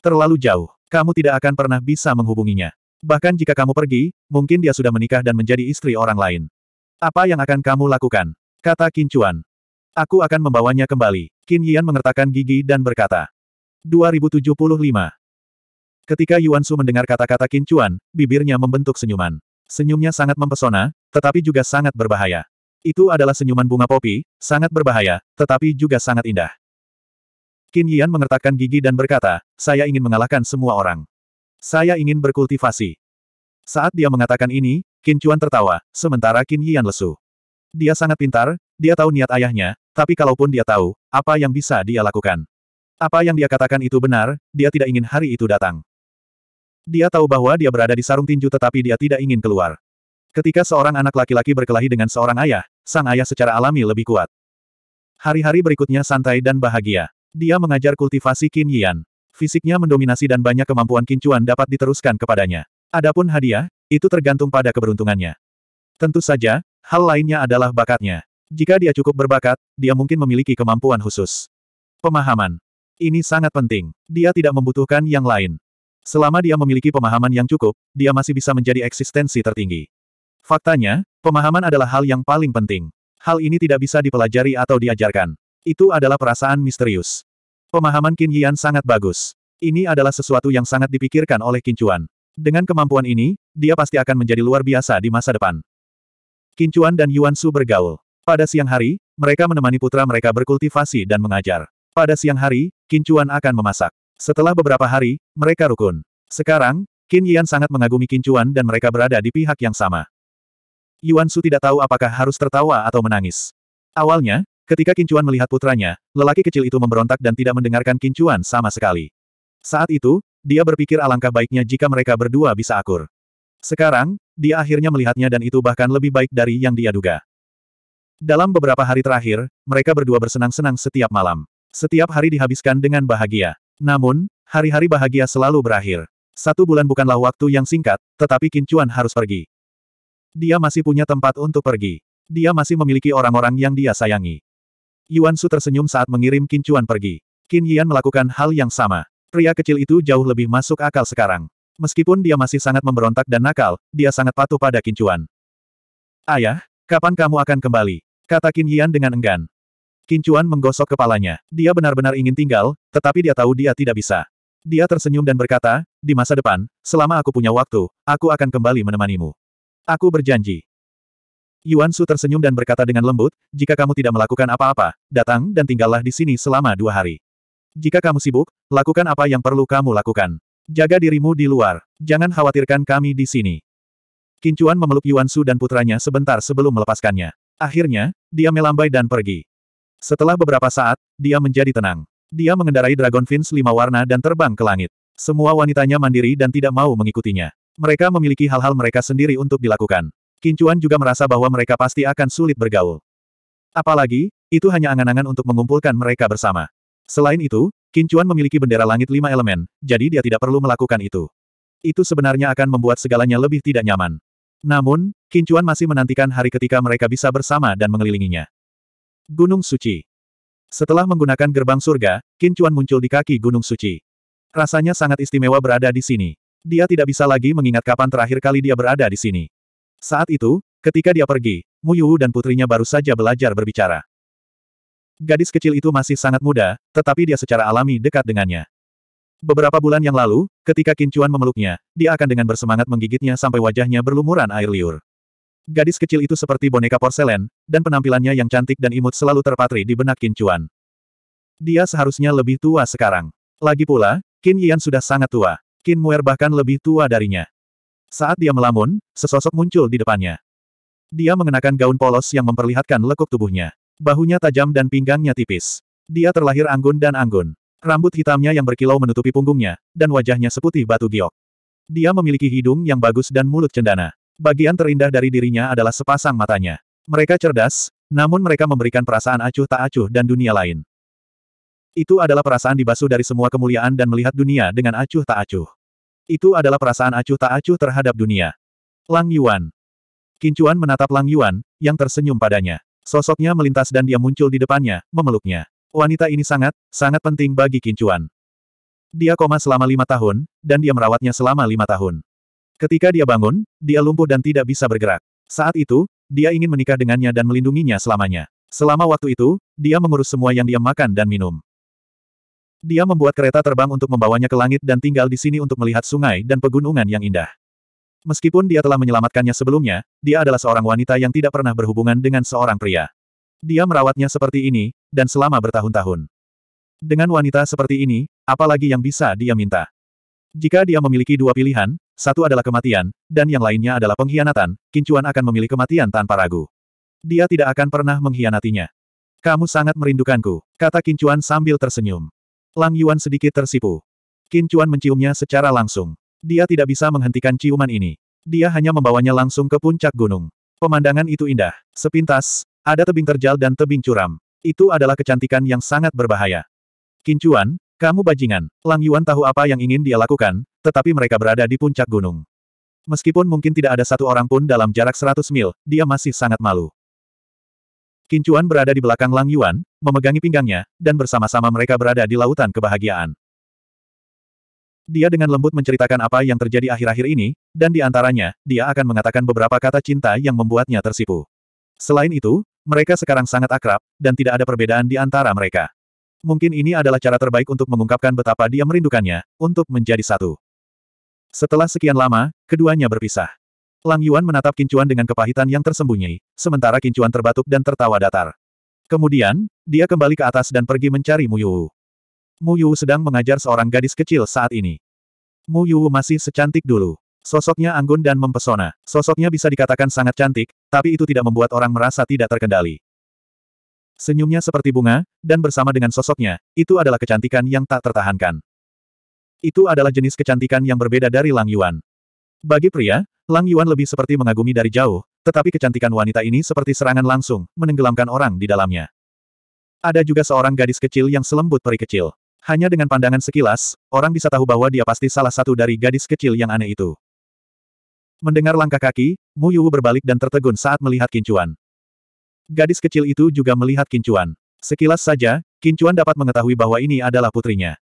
Terlalu jauh. Kamu tidak akan pernah bisa menghubunginya. Bahkan jika kamu pergi, mungkin dia sudah menikah dan menjadi istri orang lain. Apa yang akan kamu lakukan? Kata Qin Chuan. Aku akan membawanya kembali. Qin Yan mengertakkan gigi dan berkata. 2075. Ketika Yuan Su mendengar kata-kata Qin Chuan, bibirnya membentuk senyuman. Senyumnya sangat mempesona, tetapi juga sangat berbahaya. Itu adalah senyuman bunga popi, sangat berbahaya, tetapi juga sangat indah. Qin Yan mengertakkan gigi dan berkata, saya ingin mengalahkan semua orang. Saya ingin berkultivasi. Saat dia mengatakan ini, Qin Chuan tertawa, sementara Qin Yan lesu. Dia sangat pintar, dia tahu niat ayahnya, tapi kalaupun dia tahu, apa yang bisa dia lakukan? Apa yang dia katakan itu benar, dia tidak ingin hari itu datang. Dia tahu bahwa dia berada di sarung tinju tetapi dia tidak ingin keluar. Ketika seorang anak laki-laki berkelahi dengan seorang ayah, sang ayah secara alami lebih kuat. Hari-hari berikutnya santai dan bahagia. Dia mengajar kultivasi Qin Yian. Fisiknya mendominasi dan banyak kemampuan kincuan dapat diteruskan kepadanya. Adapun hadiah, itu tergantung pada keberuntungannya. Tentu saja, hal lainnya adalah bakatnya. Jika dia cukup berbakat, dia mungkin memiliki kemampuan khusus. Pemahaman. Ini sangat penting. Dia tidak membutuhkan yang lain. Selama dia memiliki pemahaman yang cukup, dia masih bisa menjadi eksistensi tertinggi. Faktanya, pemahaman adalah hal yang paling penting. Hal ini tidak bisa dipelajari atau diajarkan. Itu adalah perasaan misterius. Pemahaman Qin Yan sangat bagus. Ini adalah sesuatu yang sangat dipikirkan oleh Kincuan. Dengan kemampuan ini, dia pasti akan menjadi luar biasa di masa depan. Kincuan dan Yuan Su bergaul. Pada siang hari, mereka menemani putra mereka berkultivasi dan mengajar. Pada siang hari, Kincuan akan memasak. Setelah beberapa hari, mereka rukun. Sekarang, Qin Yan sangat mengagumi Qin Chuan dan mereka berada di pihak yang sama. Yuan Su tidak tahu apakah harus tertawa atau menangis. Awalnya, ketika Qin Chuan melihat putranya, lelaki kecil itu memberontak dan tidak mendengarkan Qin Chuan sama sekali. Saat itu, dia berpikir alangkah baiknya jika mereka berdua bisa akur. Sekarang, dia akhirnya melihatnya dan itu bahkan lebih baik dari yang dia duga. Dalam beberapa hari terakhir, mereka berdua bersenang-senang setiap malam. Setiap hari dihabiskan dengan bahagia. Namun, hari-hari bahagia selalu berakhir. Satu bulan bukanlah waktu yang singkat, tetapi Kincuan harus pergi. Dia masih punya tempat untuk pergi. Dia masih memiliki orang-orang yang dia sayangi. Yuan Su tersenyum saat mengirim Kincuan pergi. Qin Yan melakukan hal yang sama. Pria kecil itu jauh lebih masuk akal sekarang. Meskipun dia masih sangat memberontak dan nakal, dia sangat patuh pada Kincuan. Ayah, kapan kamu akan kembali? Kata Qin Yan dengan enggan. Kincuan menggosok kepalanya. Dia benar-benar ingin tinggal, tetapi dia tahu dia tidak bisa. Dia tersenyum dan berkata, di masa depan, selama aku punya waktu, aku akan kembali menemanimu. Aku berjanji. Yuan Su tersenyum dan berkata dengan lembut, jika kamu tidak melakukan apa-apa, datang dan tinggallah di sini selama dua hari. Jika kamu sibuk, lakukan apa yang perlu kamu lakukan. Jaga dirimu di luar. Jangan khawatirkan kami di sini. Kincuan memeluk Yuan Su dan putranya sebentar sebelum melepaskannya. Akhirnya, dia melambai dan pergi. Setelah beberapa saat, dia menjadi tenang. Dia mengendarai Dragon Fins lima warna dan terbang ke langit. Semua wanitanya mandiri dan tidak mau mengikutinya. Mereka memiliki hal-hal mereka sendiri untuk dilakukan. Kincuan juga merasa bahwa mereka pasti akan sulit bergaul. Apalagi, itu hanya angan-angan untuk mengumpulkan mereka bersama. Selain itu, Kincuan memiliki bendera langit lima elemen, jadi dia tidak perlu melakukan itu. Itu sebenarnya akan membuat segalanya lebih tidak nyaman. Namun, Kincuan masih menantikan hari ketika mereka bisa bersama dan mengelilinginya. Gunung Suci Setelah menggunakan gerbang surga, Qin Chuan muncul di kaki Gunung Suci. Rasanya sangat istimewa berada di sini. Dia tidak bisa lagi mengingat kapan terakhir kali dia berada di sini. Saat itu, ketika dia pergi, Mu Yuwu dan putrinya baru saja belajar berbicara. Gadis kecil itu masih sangat muda, tetapi dia secara alami dekat dengannya. Beberapa bulan yang lalu, ketika Qin Chuan memeluknya, dia akan dengan bersemangat menggigitnya sampai wajahnya berlumuran air liur. Gadis kecil itu seperti boneka porselen, dan penampilannya yang cantik dan imut selalu terpatri di benak Qin Chuan. Dia seharusnya lebih tua sekarang. Lagi pula, Qin Yan sudah sangat tua. Qin Muer bahkan lebih tua darinya. Saat dia melamun, sesosok muncul di depannya. Dia mengenakan gaun polos yang memperlihatkan lekuk tubuhnya. Bahunya tajam dan pinggangnya tipis. Dia terlahir anggun dan anggun. Rambut hitamnya yang berkilau menutupi punggungnya, dan wajahnya seputih batu giok. Dia memiliki hidung yang bagus dan mulut cendana. Bagian terindah dari dirinya adalah sepasang matanya. Mereka cerdas, namun mereka memberikan perasaan acuh tak acuh dan dunia lain. Itu adalah perasaan dibasuh dari semua kemuliaan dan melihat dunia dengan acuh tak acuh. Itu adalah perasaan acuh tak acuh terhadap dunia. Lang Yuan. Kincuan menatap Lang Yuan, yang tersenyum padanya. Sosoknya melintas dan dia muncul di depannya, memeluknya. Wanita ini sangat, sangat penting bagi Kincuan. Dia koma selama lima tahun, dan dia merawatnya selama lima tahun. Ketika dia bangun, dia lumpuh dan tidak bisa bergerak. Saat itu, dia ingin menikah dengannya dan melindunginya selamanya. Selama waktu itu, dia mengurus semua yang dia makan dan minum. Dia membuat kereta terbang untuk membawanya ke langit dan tinggal di sini untuk melihat sungai dan pegunungan yang indah. Meskipun dia telah menyelamatkannya sebelumnya, dia adalah seorang wanita yang tidak pernah berhubungan dengan seorang pria. Dia merawatnya seperti ini, dan selama bertahun-tahun. Dengan wanita seperti ini, apalagi yang bisa dia minta? Jika dia memiliki dua pilihan, satu adalah kematian, dan yang lainnya adalah pengkhianatan, Kincuan akan memilih kematian tanpa ragu. Dia tidak akan pernah mengkhianatinya. Kamu sangat merindukanku, kata Kincuan sambil tersenyum. Lang Yuan sedikit tersipu. Kincuan menciumnya secara langsung. Dia tidak bisa menghentikan ciuman ini. Dia hanya membawanya langsung ke puncak gunung. Pemandangan itu indah. Sepintas, ada tebing terjal dan tebing curam. Itu adalah kecantikan yang sangat berbahaya. Kincuan, kamu bajingan, Lang Yuan tahu apa yang ingin dia lakukan, tetapi mereka berada di puncak gunung. Meskipun mungkin tidak ada satu orang pun dalam jarak 100 mil, dia masih sangat malu. Kincuan berada di belakang Lang Yuan, memegangi pinggangnya, dan bersama-sama mereka berada di lautan kebahagiaan. Dia dengan lembut menceritakan apa yang terjadi akhir-akhir ini, dan di antaranya, dia akan mengatakan beberapa kata cinta yang membuatnya tersipu. Selain itu, mereka sekarang sangat akrab, dan tidak ada perbedaan di antara mereka. Mungkin ini adalah cara terbaik untuk mengungkapkan betapa dia merindukannya, untuk menjadi satu. Setelah sekian lama, keduanya berpisah. Lang Yuan menatap Kincuan dengan kepahitan yang tersembunyi, sementara Kincuan terbatuk dan tertawa datar. Kemudian, dia kembali ke atas dan pergi mencari Mu Yu. Mu Yu sedang mengajar seorang gadis kecil saat ini. Mu Yu masih secantik dulu. Sosoknya anggun dan mempesona. Sosoknya bisa dikatakan sangat cantik, tapi itu tidak membuat orang merasa tidak terkendali. Senyumnya seperti bunga, dan bersama dengan sosoknya, itu adalah kecantikan yang tak tertahankan. Itu adalah jenis kecantikan yang berbeda dari Lang Yuan. Bagi pria, Lang Yuan lebih seperti mengagumi dari jauh, tetapi kecantikan wanita ini seperti serangan langsung, menenggelamkan orang di dalamnya. Ada juga seorang gadis kecil yang selembut peri kecil. Hanya dengan pandangan sekilas, orang bisa tahu bahwa dia pasti salah satu dari gadis kecil yang aneh itu. Mendengar langkah kaki, Mu Yu berbalik dan tertegun saat melihat kincuan. Gadis kecil itu juga melihat Kincuan. Sekilas saja, Kincuan dapat mengetahui bahwa ini adalah putrinya.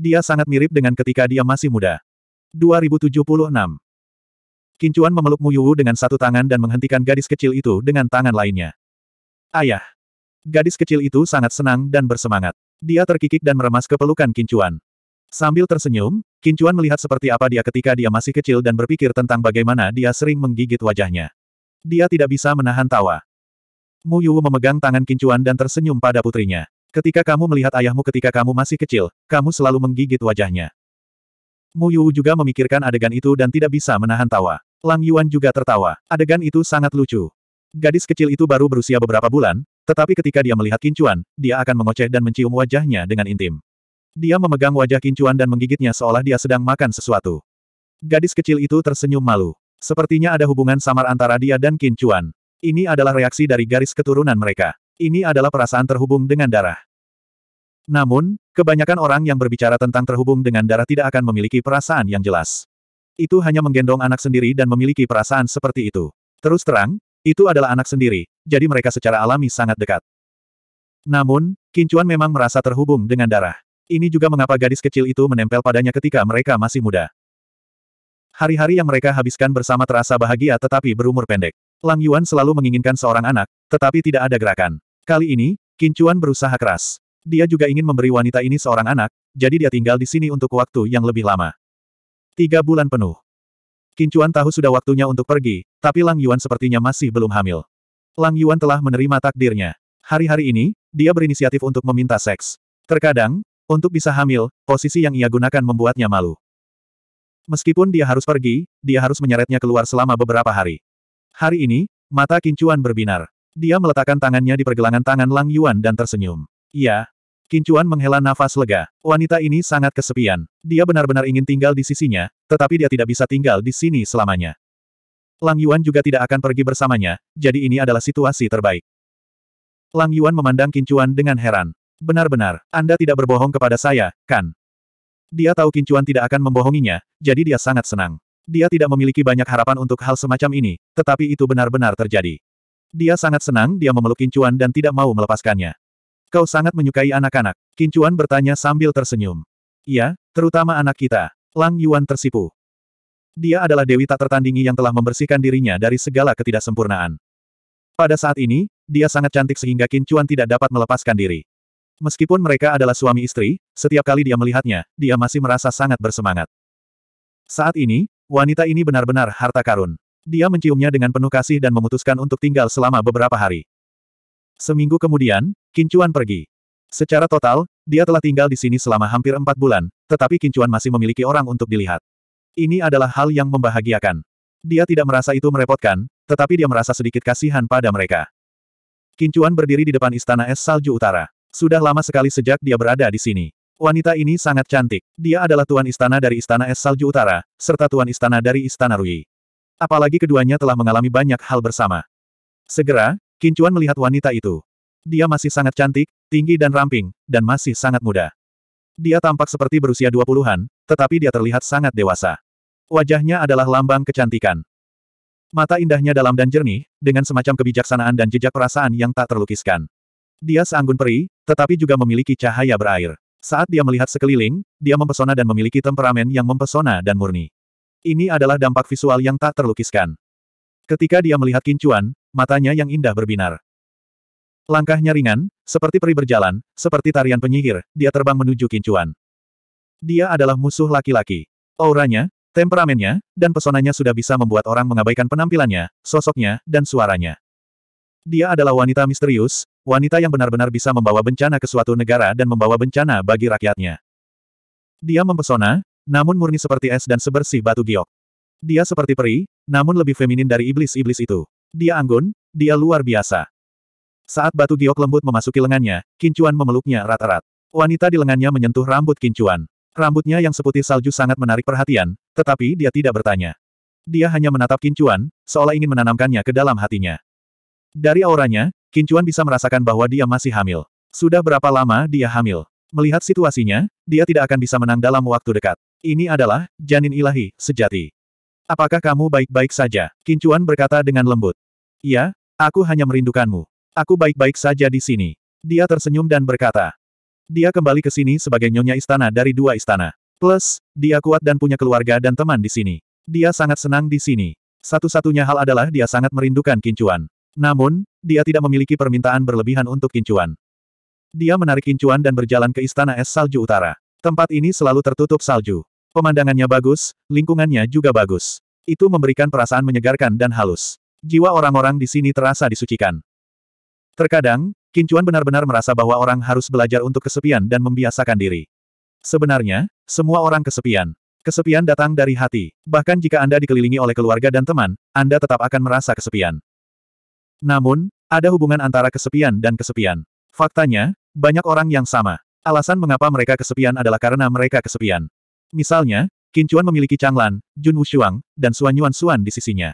Dia sangat mirip dengan ketika dia masih muda. 2076 Kincuan memeluk Muyuwu dengan satu tangan dan menghentikan gadis kecil itu dengan tangan lainnya. Ayah! Gadis kecil itu sangat senang dan bersemangat. Dia terkikik dan meremas ke pelukan Kincuan. Sambil tersenyum, Kincuan melihat seperti apa dia ketika dia masih kecil dan berpikir tentang bagaimana dia sering menggigit wajahnya. Dia tidak bisa menahan tawa. Mu Yu memegang tangan Kincuan dan tersenyum pada putrinya. Ketika kamu melihat ayahmu ketika kamu masih kecil, kamu selalu menggigit wajahnya. Mu Yu juga memikirkan adegan itu dan tidak bisa menahan tawa. Lang Yuan juga tertawa. Adegan itu sangat lucu. Gadis kecil itu baru berusia beberapa bulan, tetapi ketika dia melihat Kincuan, dia akan mengoceh dan mencium wajahnya dengan intim. Dia memegang wajah Kincuan dan menggigitnya seolah dia sedang makan sesuatu. Gadis kecil itu tersenyum malu. Sepertinya ada hubungan samar antara dia dan Kincuan. Ini adalah reaksi dari garis keturunan mereka. Ini adalah perasaan terhubung dengan darah. Namun, kebanyakan orang yang berbicara tentang terhubung dengan darah tidak akan memiliki perasaan yang jelas. Itu hanya menggendong anak sendiri dan memiliki perasaan seperti itu. Terus terang, itu adalah anak sendiri, jadi mereka secara alami sangat dekat. Namun, Kincuan memang merasa terhubung dengan darah. Ini juga mengapa gadis kecil itu menempel padanya ketika mereka masih muda. Hari-hari yang mereka habiskan bersama terasa bahagia tetapi berumur pendek. Lang Yuan selalu menginginkan seorang anak, tetapi tidak ada gerakan. Kali ini, Qin Chuan berusaha keras. Dia juga ingin memberi wanita ini seorang anak, jadi dia tinggal di sini untuk waktu yang lebih lama. Tiga bulan penuh. Qin Chuan tahu sudah waktunya untuk pergi, tapi Lang Yuan sepertinya masih belum hamil. Lang Yuan telah menerima takdirnya. Hari-hari ini, dia berinisiatif untuk meminta seks. Terkadang, untuk bisa hamil, posisi yang ia gunakan membuatnya malu. Meskipun dia harus pergi, dia harus menyeretnya keluar selama beberapa hari. Hari ini, mata Kincuan berbinar. Dia meletakkan tangannya di pergelangan tangan Lang Yuan dan tersenyum. Iya. Kincuan menghela nafas lega. Wanita ini sangat kesepian. Dia benar-benar ingin tinggal di sisinya, tetapi dia tidak bisa tinggal di sini selamanya. Lang Yuan juga tidak akan pergi bersamanya, jadi ini adalah situasi terbaik. Lang Yuan memandang Kincuan dengan heran. Benar-benar, Anda tidak berbohong kepada saya, kan? Dia tahu Kincuan tidak akan membohonginya, jadi dia sangat senang. Dia tidak memiliki banyak harapan untuk hal semacam ini, tetapi itu benar-benar terjadi. Dia sangat senang dia memeluk Kincuan dan tidak mau melepaskannya. Kau sangat menyukai anak-anak. Kincuan bertanya sambil tersenyum. Iya, terutama anak kita. Lang Yuan tersipu. Dia adalah dewi tak tertandingi yang telah membersihkan dirinya dari segala ketidaksempurnaan. Pada saat ini, dia sangat cantik sehingga Kincuan tidak dapat melepaskan diri. Meskipun mereka adalah suami istri, setiap kali dia melihatnya, dia masih merasa sangat bersemangat. Saat ini, Wanita ini benar-benar harta karun. Dia menciumnya dengan penuh kasih dan memutuskan untuk tinggal selama beberapa hari. Seminggu kemudian, Kincuan pergi. Secara total, dia telah tinggal di sini selama hampir empat bulan, tetapi Kincuan masih memiliki orang untuk dilihat. Ini adalah hal yang membahagiakan. Dia tidak merasa itu merepotkan, tetapi dia merasa sedikit kasihan pada mereka. Kincuan berdiri di depan istana es salju utara. Sudah lama sekali sejak dia berada di sini. Wanita ini sangat cantik. Dia adalah Tuan Istana dari Istana Es Salju Utara, serta Tuan Istana dari Istana Rui. Apalagi keduanya telah mengalami banyak hal bersama. Segera, Kincuan melihat wanita itu. Dia masih sangat cantik, tinggi dan ramping, dan masih sangat muda. Dia tampak seperti berusia 20-an, tetapi dia terlihat sangat dewasa. Wajahnya adalah lambang kecantikan. Mata indahnya dalam dan jernih, dengan semacam kebijaksanaan dan jejak perasaan yang tak terlukiskan. Dia seanggun peri, tetapi juga memiliki cahaya berair. Saat dia melihat sekeliling, dia mempesona dan memiliki temperamen yang mempesona dan murni. Ini adalah dampak visual yang tak terlukiskan. Ketika dia melihat kincuan, matanya yang indah berbinar. Langkahnya ringan, seperti peri berjalan, seperti tarian penyihir, dia terbang menuju kincuan. Dia adalah musuh laki-laki. Auranya, temperamennya, dan pesonanya sudah bisa membuat orang mengabaikan penampilannya, sosoknya, dan suaranya. Dia adalah wanita misterius, Wanita yang benar-benar bisa membawa bencana ke suatu negara dan membawa bencana bagi rakyatnya. Dia mempesona, namun murni seperti es dan sebersih batu giok. Dia seperti peri, namun lebih feminin dari iblis-iblis itu. Dia anggun, dia luar biasa. Saat batu giok lembut memasuki lengannya, Kincuan memeluknya erat-erat. Wanita di lengannya menyentuh rambut Kincuan. Rambutnya yang seputih salju sangat menarik perhatian, tetapi dia tidak bertanya. Dia hanya menatap Kincuan, seolah ingin menanamkannya ke dalam hatinya. Dari auranya, Kincuan bisa merasakan bahwa dia masih hamil. Sudah berapa lama dia hamil? Melihat situasinya, dia tidak akan bisa menang dalam waktu dekat. Ini adalah janin ilahi sejati. Apakah kamu baik-baik saja? Kincuan berkata dengan lembut. Ya, aku hanya merindukanmu. Aku baik-baik saja di sini. Dia tersenyum dan berkata. Dia kembali ke sini sebagai nyonya istana dari dua istana. Plus, dia kuat dan punya keluarga dan teman di sini. Dia sangat senang di sini. Satu-satunya hal adalah dia sangat merindukan Kincuan. Namun, dia tidak memiliki permintaan berlebihan untuk kincuan. Dia menarik kincuan dan berjalan ke Istana Es Salju Utara. Tempat ini selalu tertutup salju. Pemandangannya bagus, lingkungannya juga bagus. Itu memberikan perasaan menyegarkan dan halus. Jiwa orang-orang di sini terasa disucikan. Terkadang, Kincuan benar-benar merasa bahwa orang harus belajar untuk kesepian dan membiasakan diri. Sebenarnya, semua orang kesepian. Kesepian datang dari hati. Bahkan jika Anda dikelilingi oleh keluarga dan teman, Anda tetap akan merasa kesepian. Namun, ada hubungan antara kesepian dan kesepian. Faktanya, banyak orang yang sama. Alasan mengapa mereka kesepian adalah karena mereka kesepian. Misalnya, Kincuan memiliki Changlan, Jun Wushuang, dan Suan Yuan Suan di sisinya.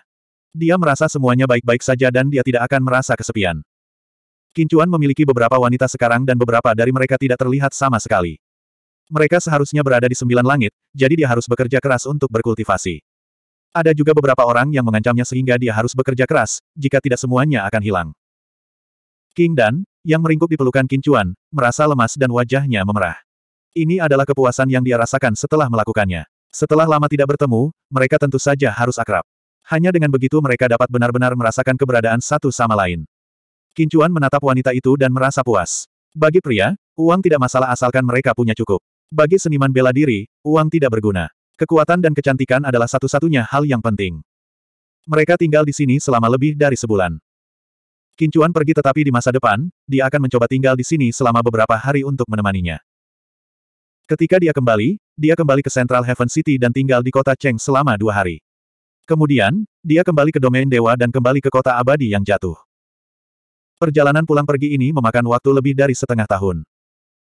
Dia merasa semuanya baik-baik saja dan dia tidak akan merasa kesepian. Kincuan memiliki beberapa wanita sekarang dan beberapa dari mereka tidak terlihat sama sekali. Mereka seharusnya berada di sembilan langit, jadi dia harus bekerja keras untuk berkultivasi. Ada juga beberapa orang yang mengancamnya sehingga dia harus bekerja keras, jika tidak semuanya akan hilang. King Dan, yang meringkuk di pelukan Kincuan, merasa lemas dan wajahnya memerah. Ini adalah kepuasan yang dia rasakan setelah melakukannya. Setelah lama tidak bertemu, mereka tentu saja harus akrab. Hanya dengan begitu mereka dapat benar-benar merasakan keberadaan satu sama lain. Kincuan menatap wanita itu dan merasa puas. Bagi pria, uang tidak masalah asalkan mereka punya cukup. Bagi seniman bela diri, uang tidak berguna. Kekuatan dan kecantikan adalah satu-satunya hal yang penting. Mereka tinggal di sini selama lebih dari sebulan. Kincuan pergi tetapi di masa depan, dia akan mencoba tinggal di sini selama beberapa hari untuk menemaninya. Ketika dia kembali, dia kembali ke Central Heaven City dan tinggal di kota Cheng selama dua hari. Kemudian, dia kembali ke domain dewa dan kembali ke kota abadi yang jatuh. Perjalanan pulang pergi ini memakan waktu lebih dari setengah tahun.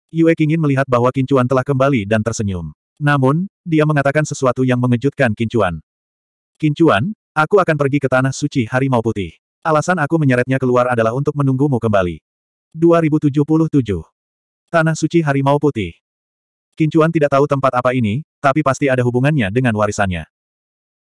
Yue ingin melihat bahwa Kincuan telah kembali dan tersenyum. Namun, dia mengatakan sesuatu yang mengejutkan Kincuan. Kincuan, aku akan pergi ke Tanah Suci Harimau Putih. Alasan aku menyeretnya keluar adalah untuk menunggumu kembali. 2077. Tanah Suci Harimau Putih. Kincuan tidak tahu tempat apa ini, tapi pasti ada hubungannya dengan warisannya.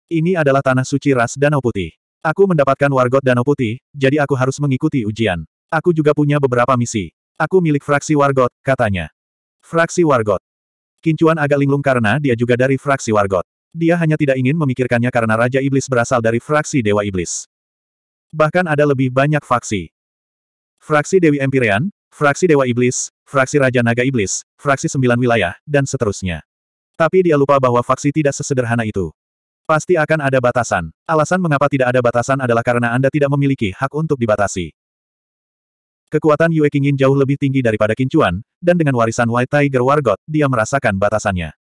Ini adalah tanah suci ras Danau Putih. Aku mendapatkan wargot Danau Putih, jadi aku harus mengikuti ujian. Aku juga punya beberapa misi. Aku milik fraksi wargot, katanya. Fraksi wargot. Kincuan agak linglung karena dia juga dari fraksi Wargot. Dia hanya tidak ingin memikirkannya karena Raja Iblis berasal dari fraksi Dewa Iblis. Bahkan ada lebih banyak fraksi: Fraksi Dewi Empyrean, fraksi Dewa Iblis, fraksi Raja Naga Iblis, fraksi Sembilan Wilayah, dan seterusnya. Tapi dia lupa bahwa fraksi tidak sesederhana itu. Pasti akan ada batasan. Alasan mengapa tidak ada batasan adalah karena Anda tidak memiliki hak untuk dibatasi. Kekuatan Yue Qingyin jauh lebih tinggi daripada Kincuan, dan dengan warisan White Tiger Wargot, dia merasakan batasannya.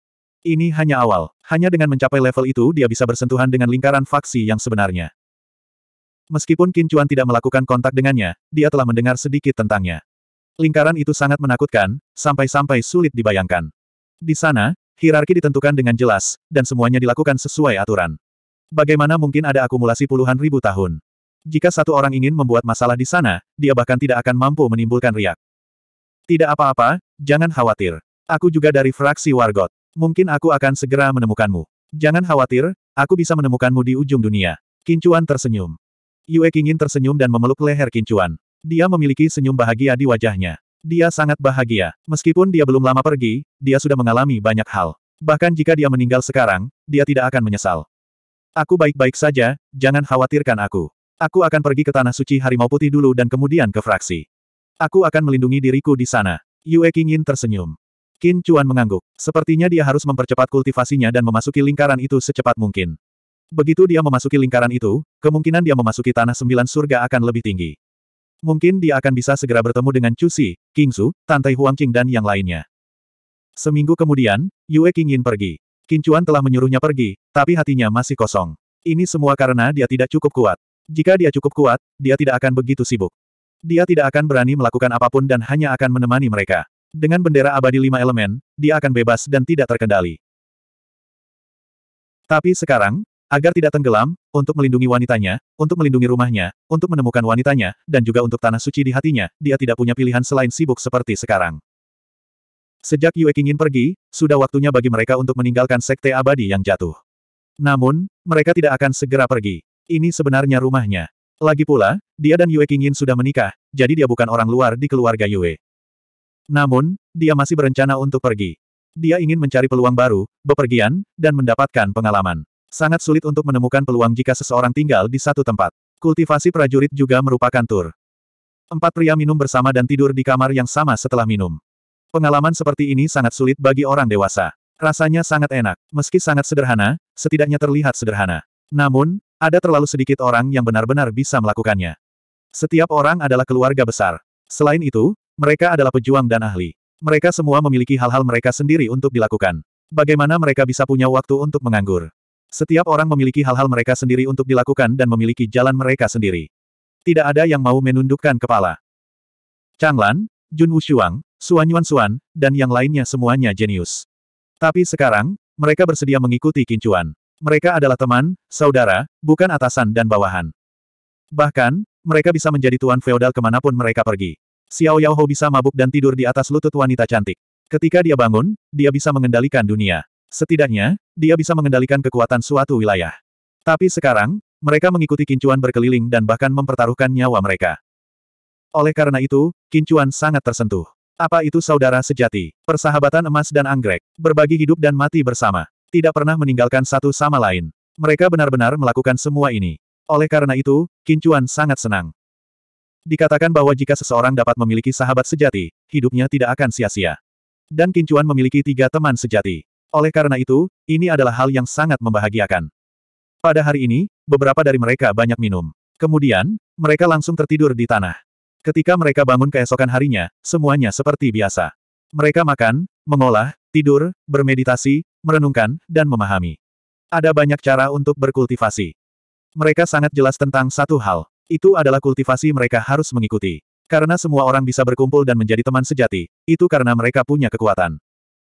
Ini hanya awal. Hanya dengan mencapai level itu dia bisa bersentuhan dengan lingkaran faksi yang sebenarnya. Meskipun Kincuan tidak melakukan kontak dengannya, dia telah mendengar sedikit tentangnya. Lingkaran itu sangat menakutkan, sampai-sampai sulit dibayangkan. Di sana, hierarki ditentukan dengan jelas, dan semuanya dilakukan sesuai aturan. Bagaimana mungkin ada akumulasi puluhan ribu tahun? Jika satu orang ingin membuat masalah di sana, dia bahkan tidak akan mampu menimbulkan riak. Tidak apa-apa, jangan khawatir. Aku juga dari fraksi Wargot. Mungkin aku akan segera menemukanmu. Jangan khawatir, aku bisa menemukanmu di ujung dunia. Kincuan tersenyum. Yue Kingin tersenyum dan memeluk leher Kincuan. Dia memiliki senyum bahagia di wajahnya. Dia sangat bahagia. Meskipun dia belum lama pergi, dia sudah mengalami banyak hal. Bahkan jika dia meninggal sekarang, dia tidak akan menyesal. Aku baik-baik saja, jangan khawatirkan aku. Aku akan pergi ke Tanah Suci Harimau Putih dulu dan kemudian ke fraksi. Aku akan melindungi diriku di sana. Yue Qingyin tersenyum. Qin Chuan mengangguk. Sepertinya dia harus mempercepat kultivasinya dan memasuki lingkaran itu secepat mungkin. Begitu dia memasuki lingkaran itu, kemungkinan dia memasuki Tanah Sembilan Surga akan lebih tinggi. Mungkin dia akan bisa segera bertemu dengan Chu Si, King Su, Tantai Huangqing dan yang lainnya. Seminggu kemudian, Yue Qingyin pergi. Qin Chuan telah menyuruhnya pergi, tapi hatinya masih kosong. Ini semua karena dia tidak cukup kuat. Jika dia cukup kuat, dia tidak akan begitu sibuk. Dia tidak akan berani melakukan apapun dan hanya akan menemani mereka. Dengan bendera abadi lima elemen, dia akan bebas dan tidak terkendali. Tapi sekarang, agar tidak tenggelam, untuk melindungi wanitanya, untuk melindungi rumahnya, untuk menemukan wanitanya, dan juga untuk tanah suci di hatinya, dia tidak punya pilihan selain sibuk seperti sekarang. Sejak Yue ingin pergi, sudah waktunya bagi mereka untuk meninggalkan sekte abadi yang jatuh. Namun, mereka tidak akan segera pergi. Ini sebenarnya rumahnya. Lagi pula, dia dan Yue Qingyin sudah menikah, jadi dia bukan orang luar di keluarga Yue. Namun, dia masih berencana untuk pergi. Dia ingin mencari peluang baru, bepergian, dan mendapatkan pengalaman. Sangat sulit untuk menemukan peluang jika seseorang tinggal di satu tempat. Kultivasi prajurit juga merupakan tur. Empat pria minum bersama dan tidur di kamar yang sama setelah minum. Pengalaman seperti ini sangat sulit bagi orang dewasa. Rasanya sangat enak, meski sangat sederhana, setidaknya terlihat sederhana. Namun, ada terlalu sedikit orang yang benar-benar bisa melakukannya. Setiap orang adalah keluarga besar. Selain itu, mereka adalah pejuang dan ahli. Mereka semua memiliki hal-hal mereka sendiri untuk dilakukan. Bagaimana mereka bisa punya waktu untuk menganggur? Setiap orang memiliki hal-hal mereka sendiri untuk dilakukan dan memiliki jalan mereka sendiri. Tidak ada yang mau menundukkan kepala. Changlan, Jun Wushuang, Suan Yuan Suan, dan yang lainnya semuanya jenius. Tapi sekarang, mereka bersedia mengikuti kincuan. Mereka adalah teman, saudara, bukan atasan dan bawahan. Bahkan, mereka bisa menjadi tuan feodal kemanapun mereka pergi. Xiao Yao bisa mabuk dan tidur di atas lutut wanita cantik. Ketika dia bangun, dia bisa mengendalikan dunia. Setidaknya, dia bisa mengendalikan kekuatan suatu wilayah. Tapi sekarang, mereka mengikuti kincuan berkeliling dan bahkan mempertaruhkan nyawa mereka. Oleh karena itu, kincuan sangat tersentuh. Apa itu saudara sejati? Persahabatan emas dan anggrek, berbagi hidup dan mati bersama. Tidak pernah meninggalkan satu sama lain. Mereka benar-benar melakukan semua ini. Oleh karena itu, Kincuan sangat senang. Dikatakan bahwa jika seseorang dapat memiliki sahabat sejati, hidupnya tidak akan sia-sia. Dan Kincuan memiliki tiga teman sejati. Oleh karena itu, ini adalah hal yang sangat membahagiakan. Pada hari ini, beberapa dari mereka banyak minum. Kemudian, mereka langsung tertidur di tanah. Ketika mereka bangun keesokan harinya, semuanya seperti biasa. Mereka makan, mengolah, tidur, bermeditasi, merenungkan, dan memahami. Ada banyak cara untuk berkultivasi. Mereka sangat jelas tentang satu hal. Itu adalah kultivasi mereka harus mengikuti. Karena semua orang bisa berkumpul dan menjadi teman sejati, itu karena mereka punya kekuatan.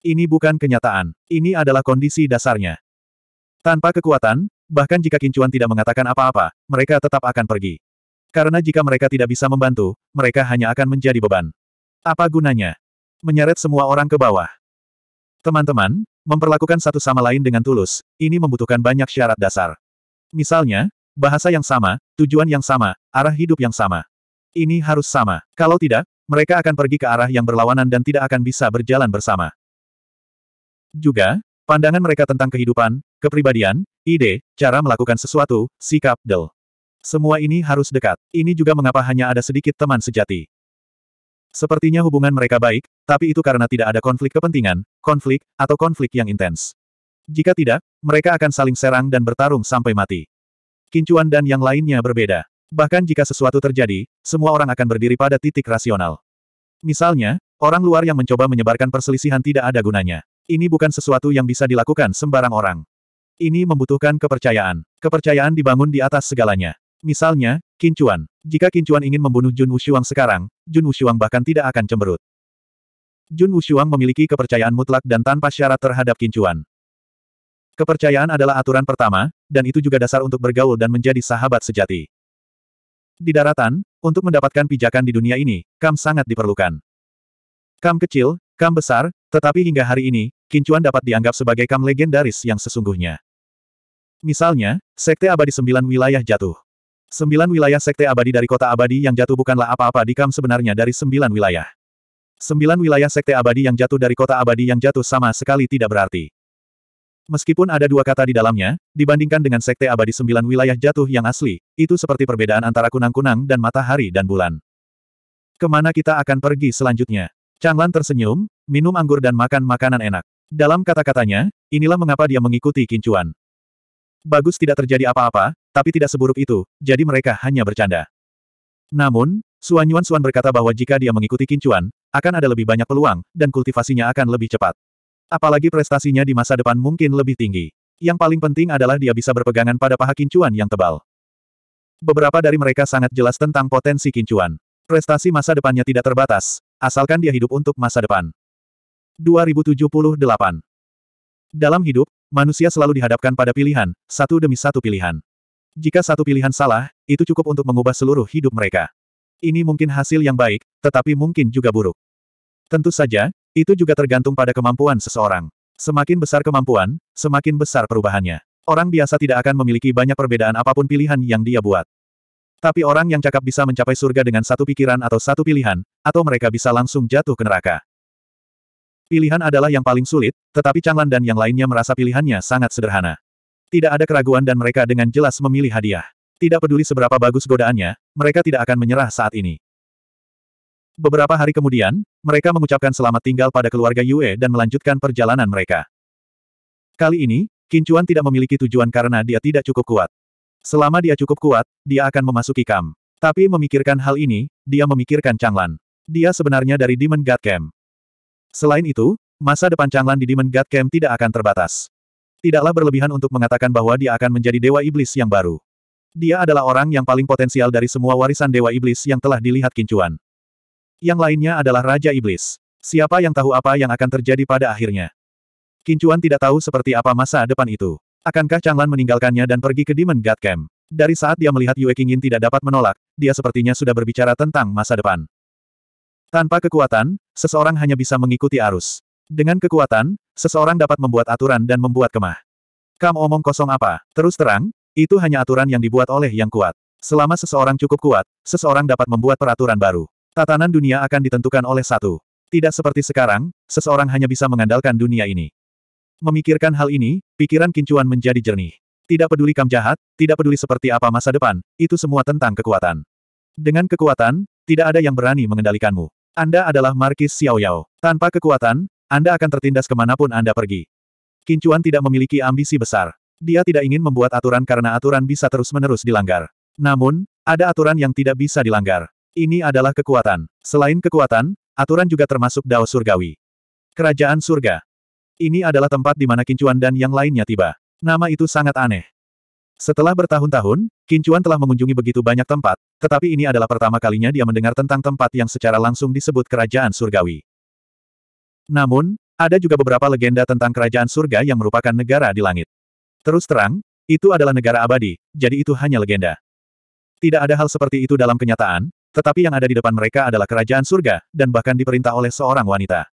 Ini bukan kenyataan, ini adalah kondisi dasarnya. Tanpa kekuatan, bahkan jika Kincuan tidak mengatakan apa-apa, mereka tetap akan pergi. Karena jika mereka tidak bisa membantu, mereka hanya akan menjadi beban. Apa gunanya? Menyeret semua orang ke bawah. Teman-teman, memperlakukan satu sama lain dengan tulus, ini membutuhkan banyak syarat dasar. Misalnya, bahasa yang sama, tujuan yang sama, arah hidup yang sama. Ini harus sama. Kalau tidak, mereka akan pergi ke arah yang berlawanan dan tidak akan bisa berjalan bersama. Juga, pandangan mereka tentang kehidupan, kepribadian, ide, cara melakukan sesuatu, sikap, del. Semua ini harus dekat. Ini juga mengapa hanya ada sedikit teman sejati. Sepertinya hubungan mereka baik, tapi itu karena tidak ada konflik kepentingan, konflik, atau konflik yang intens. Jika tidak, mereka akan saling serang dan bertarung sampai mati. Kincuan dan yang lainnya berbeda. Bahkan jika sesuatu terjadi, semua orang akan berdiri pada titik rasional. Misalnya, orang luar yang mencoba menyebarkan perselisihan tidak ada gunanya. Ini bukan sesuatu yang bisa dilakukan sembarang orang. Ini membutuhkan kepercayaan. Kepercayaan dibangun di atas segalanya. Misalnya, Kincuan. Jika Kincuan ingin membunuh Jun Wushuang sekarang, Jun Wushuang bahkan tidak akan cemberut. Jun Wushuang memiliki kepercayaan mutlak dan tanpa syarat terhadap Kincuan. Kepercayaan adalah aturan pertama, dan itu juga dasar untuk bergaul dan menjadi sahabat sejati. Di daratan, untuk mendapatkan pijakan di dunia ini, Kam sangat diperlukan. Kam kecil, Kam besar, tetapi hingga hari ini, Kincuan dapat dianggap sebagai Kam legendaris yang sesungguhnya. Misalnya, Sekte Abadi Sembilan Wilayah Jatuh. Sembilan wilayah sekte abadi dari kota abadi yang jatuh bukanlah apa-apa dikam sebenarnya dari sembilan wilayah. Sembilan wilayah sekte abadi yang jatuh dari kota abadi yang jatuh sama sekali tidak berarti. Meskipun ada dua kata di dalamnya, dibandingkan dengan sekte abadi sembilan wilayah jatuh yang asli, itu seperti perbedaan antara kunang-kunang dan matahari dan bulan. Kemana kita akan pergi selanjutnya? Changlan tersenyum, minum anggur dan makan makanan enak. Dalam kata-katanya, inilah mengapa dia mengikuti kincuan. Bagus tidak terjadi apa-apa, tapi tidak seburuk itu, jadi mereka hanya bercanda. Namun, Suan Yuan Suan berkata bahwa jika dia mengikuti Kincuan, akan ada lebih banyak peluang, dan kultivasinya akan lebih cepat. Apalagi prestasinya di masa depan mungkin lebih tinggi. Yang paling penting adalah dia bisa berpegangan pada paha Kincuan yang tebal. Beberapa dari mereka sangat jelas tentang potensi Kincuan. Prestasi masa depannya tidak terbatas, asalkan dia hidup untuk masa depan. 2078 Dalam hidup, manusia selalu dihadapkan pada pilihan, satu demi satu pilihan. Jika satu pilihan salah, itu cukup untuk mengubah seluruh hidup mereka. Ini mungkin hasil yang baik, tetapi mungkin juga buruk. Tentu saja, itu juga tergantung pada kemampuan seseorang. Semakin besar kemampuan, semakin besar perubahannya. Orang biasa tidak akan memiliki banyak perbedaan apapun pilihan yang dia buat. Tapi orang yang cakap bisa mencapai surga dengan satu pikiran atau satu pilihan, atau mereka bisa langsung jatuh ke neraka. Pilihan adalah yang paling sulit, tetapi Changlan dan yang lainnya merasa pilihannya sangat sederhana. Tidak ada keraguan dan mereka dengan jelas memilih hadiah. Tidak peduli seberapa bagus godaannya, mereka tidak akan menyerah saat ini. Beberapa hari kemudian, mereka mengucapkan selamat tinggal pada keluarga Yue dan melanjutkan perjalanan mereka. Kali ini, Kincuan tidak memiliki tujuan karena dia tidak cukup kuat. Selama dia cukup kuat, dia akan memasuki Kam. Tapi memikirkan hal ini, dia memikirkan Changlan. Dia sebenarnya dari Demon God Camp. Selain itu, masa depan Changlan di Demon God Camp tidak akan terbatas. Tidaklah berlebihan untuk mengatakan bahwa dia akan menjadi Dewa Iblis yang baru. Dia adalah orang yang paling potensial dari semua warisan Dewa Iblis yang telah dilihat kincuan. Yang lainnya adalah Raja Iblis. Siapa yang tahu apa yang akan terjadi pada akhirnya? Kincuan tidak tahu seperti apa masa depan itu. Akankah Changlan meninggalkannya dan pergi ke Demon God Camp? Dari saat dia melihat Yue Qingyin tidak dapat menolak, dia sepertinya sudah berbicara tentang masa depan. Tanpa kekuatan, seseorang hanya bisa mengikuti arus. Dengan kekuatan, seseorang dapat membuat aturan dan membuat kemah. Kam omong kosong apa? Terus terang, itu hanya aturan yang dibuat oleh yang kuat. Selama seseorang cukup kuat, seseorang dapat membuat peraturan baru. Tatanan dunia akan ditentukan oleh satu. Tidak seperti sekarang, seseorang hanya bisa mengandalkan dunia ini. Memikirkan hal ini, pikiran Kincuan menjadi jernih. Tidak peduli kam jahat, tidak peduli seperti apa masa depan, itu semua tentang kekuatan. Dengan kekuatan, tidak ada yang berani mengendalikanmu. Anda adalah Markis Xiaoyao. Tanpa kekuatan, anda akan tertindas kemanapun Anda pergi. Kincuan tidak memiliki ambisi besar. Dia tidak ingin membuat aturan karena aturan bisa terus-menerus dilanggar. Namun, ada aturan yang tidak bisa dilanggar. Ini adalah kekuatan. Selain kekuatan, aturan juga termasuk Dao Surgawi. Kerajaan Surga. Ini adalah tempat di mana Kincuan dan yang lainnya tiba. Nama itu sangat aneh. Setelah bertahun-tahun, Kincuan telah mengunjungi begitu banyak tempat, tetapi ini adalah pertama kalinya dia mendengar tentang tempat yang secara langsung disebut Kerajaan Surgawi. Namun, ada juga beberapa legenda tentang kerajaan surga yang merupakan negara di langit. Terus terang, itu adalah negara abadi, jadi itu hanya legenda. Tidak ada hal seperti itu dalam kenyataan, tetapi yang ada di depan mereka adalah kerajaan surga, dan bahkan diperintah oleh seorang wanita.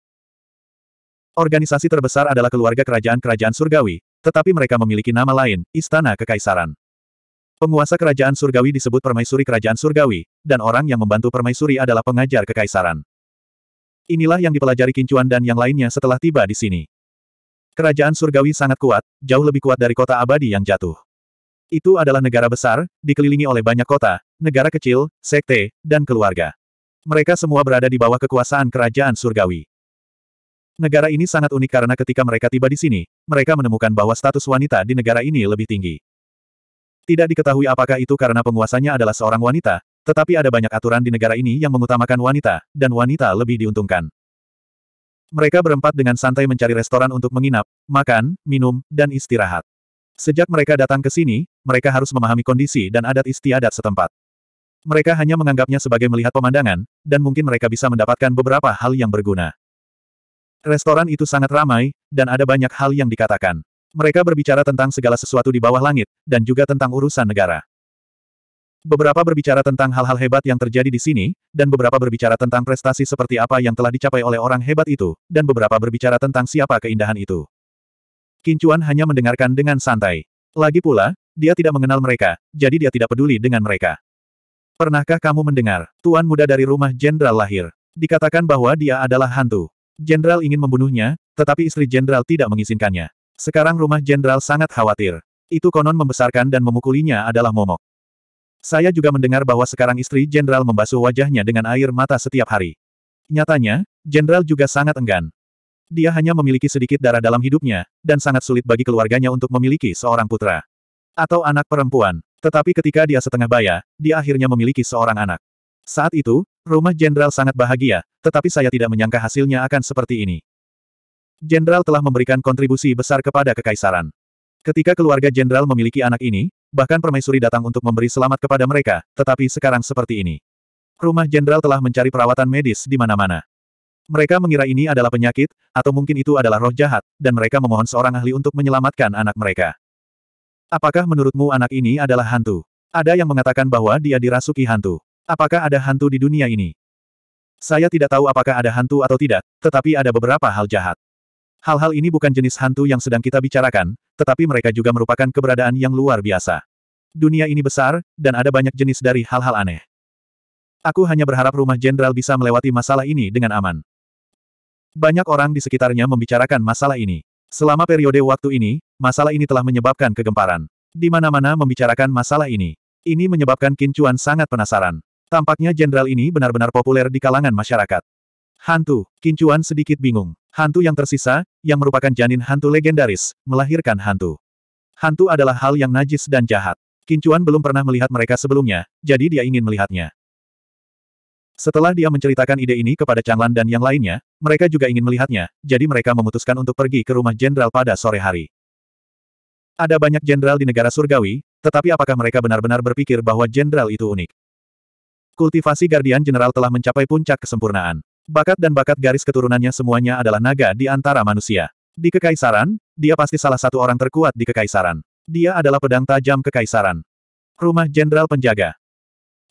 Organisasi terbesar adalah keluarga kerajaan-kerajaan surgawi, tetapi mereka memiliki nama lain, Istana Kekaisaran. Penguasa kerajaan surgawi disebut permaisuri kerajaan surgawi, dan orang yang membantu permaisuri adalah pengajar kekaisaran. Inilah yang dipelajari Kincuan dan yang lainnya setelah tiba di sini. Kerajaan surgawi sangat kuat, jauh lebih kuat dari kota abadi yang jatuh. Itu adalah negara besar, dikelilingi oleh banyak kota, negara kecil, sekte, dan keluarga. Mereka semua berada di bawah kekuasaan kerajaan surgawi. Negara ini sangat unik karena ketika mereka tiba di sini, mereka menemukan bahwa status wanita di negara ini lebih tinggi. Tidak diketahui apakah itu karena penguasanya adalah seorang wanita, tetapi ada banyak aturan di negara ini yang mengutamakan wanita, dan wanita lebih diuntungkan. Mereka berempat dengan santai mencari restoran untuk menginap, makan, minum, dan istirahat. Sejak mereka datang ke sini, mereka harus memahami kondisi dan adat istiadat setempat. Mereka hanya menganggapnya sebagai melihat pemandangan, dan mungkin mereka bisa mendapatkan beberapa hal yang berguna. Restoran itu sangat ramai, dan ada banyak hal yang dikatakan. Mereka berbicara tentang segala sesuatu di bawah langit, dan juga tentang urusan negara. Beberapa berbicara tentang hal-hal hebat yang terjadi di sini, dan beberapa berbicara tentang prestasi seperti apa yang telah dicapai oleh orang hebat itu, dan beberapa berbicara tentang siapa keindahan itu. Kincuan hanya mendengarkan dengan santai. Lagi pula, dia tidak mengenal mereka, jadi dia tidak peduli dengan mereka. Pernahkah kamu mendengar, tuan muda dari rumah jenderal lahir? Dikatakan bahwa dia adalah hantu. Jenderal ingin membunuhnya, tetapi istri jenderal tidak mengizinkannya. Sekarang rumah jenderal sangat khawatir. Itu konon membesarkan dan memukulinya adalah momok. Saya juga mendengar bahwa sekarang istri jenderal membasuh wajahnya dengan air mata setiap hari. Nyatanya, jenderal juga sangat enggan. Dia hanya memiliki sedikit darah dalam hidupnya, dan sangat sulit bagi keluarganya untuk memiliki seorang putra. Atau anak perempuan. Tetapi ketika dia setengah baya, dia akhirnya memiliki seorang anak. Saat itu, rumah jenderal sangat bahagia, tetapi saya tidak menyangka hasilnya akan seperti ini. Jenderal telah memberikan kontribusi besar kepada kekaisaran. Ketika keluarga jenderal memiliki anak ini, bahkan permaisuri datang untuk memberi selamat kepada mereka, tetapi sekarang seperti ini. Rumah jenderal telah mencari perawatan medis di mana-mana. Mereka mengira ini adalah penyakit, atau mungkin itu adalah roh jahat, dan mereka memohon seorang ahli untuk menyelamatkan anak mereka. Apakah menurutmu anak ini adalah hantu? Ada yang mengatakan bahwa dia dirasuki hantu. Apakah ada hantu di dunia ini? Saya tidak tahu apakah ada hantu atau tidak, tetapi ada beberapa hal jahat. Hal-hal ini bukan jenis hantu yang sedang kita bicarakan, tetapi mereka juga merupakan keberadaan yang luar biasa. Dunia ini besar, dan ada banyak jenis dari hal-hal aneh. Aku hanya berharap rumah jenderal bisa melewati masalah ini dengan aman. Banyak orang di sekitarnya membicarakan masalah ini. Selama periode waktu ini, masalah ini telah menyebabkan kegemparan. Di mana-mana membicarakan masalah ini. Ini menyebabkan kincuan sangat penasaran. Tampaknya jenderal ini benar-benar populer di kalangan masyarakat. Hantu, kincuan sedikit bingung. Hantu yang tersisa, yang merupakan janin hantu legendaris, melahirkan hantu. Hantu adalah hal yang najis dan jahat. Kincuan belum pernah melihat mereka sebelumnya, jadi dia ingin melihatnya. Setelah dia menceritakan ide ini kepada Changlan dan yang lainnya, mereka juga ingin melihatnya, jadi mereka memutuskan untuk pergi ke rumah jenderal pada sore hari. Ada banyak jenderal di negara surgawi, tetapi apakah mereka benar-benar berpikir bahwa jenderal itu unik? Kultivasi Guardian General telah mencapai puncak kesempurnaan. Bakat dan bakat garis keturunannya semuanya adalah naga di antara manusia. Di kekaisaran, dia pasti salah satu orang terkuat di kekaisaran. Dia adalah pedang tajam kekaisaran. Rumah Jenderal Penjaga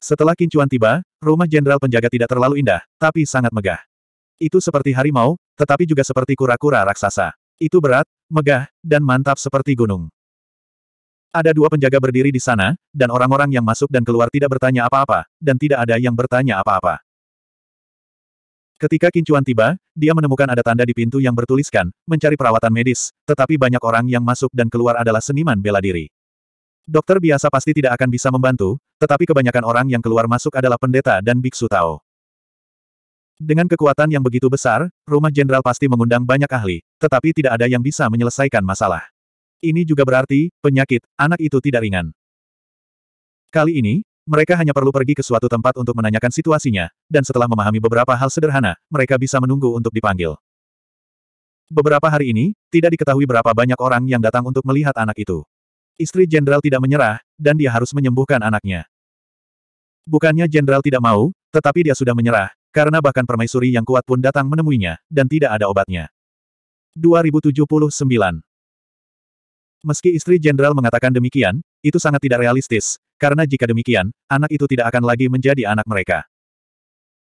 Setelah kincuan tiba, rumah Jenderal Penjaga tidak terlalu indah, tapi sangat megah. Itu seperti harimau, tetapi juga seperti kura-kura raksasa. Itu berat, megah, dan mantap seperti gunung. Ada dua penjaga berdiri di sana, dan orang-orang yang masuk dan keluar tidak bertanya apa-apa, dan tidak ada yang bertanya apa-apa. Ketika Kincuan tiba, dia menemukan ada tanda di pintu yang bertuliskan, mencari perawatan medis, tetapi banyak orang yang masuk dan keluar adalah seniman bela diri. Dokter biasa pasti tidak akan bisa membantu, tetapi kebanyakan orang yang keluar masuk adalah pendeta dan biksu Tao. Dengan kekuatan yang begitu besar, rumah jenderal pasti mengundang banyak ahli, tetapi tidak ada yang bisa menyelesaikan masalah. Ini juga berarti, penyakit, anak itu tidak ringan. Kali ini, mereka hanya perlu pergi ke suatu tempat untuk menanyakan situasinya, dan setelah memahami beberapa hal sederhana, mereka bisa menunggu untuk dipanggil. Beberapa hari ini, tidak diketahui berapa banyak orang yang datang untuk melihat anak itu. Istri jenderal tidak menyerah, dan dia harus menyembuhkan anaknya. Bukannya jenderal tidak mau, tetapi dia sudah menyerah, karena bahkan permaisuri yang kuat pun datang menemuinya, dan tidak ada obatnya. 2079 Meski istri jenderal mengatakan demikian, itu sangat tidak realistis, karena jika demikian, anak itu tidak akan lagi menjadi anak mereka.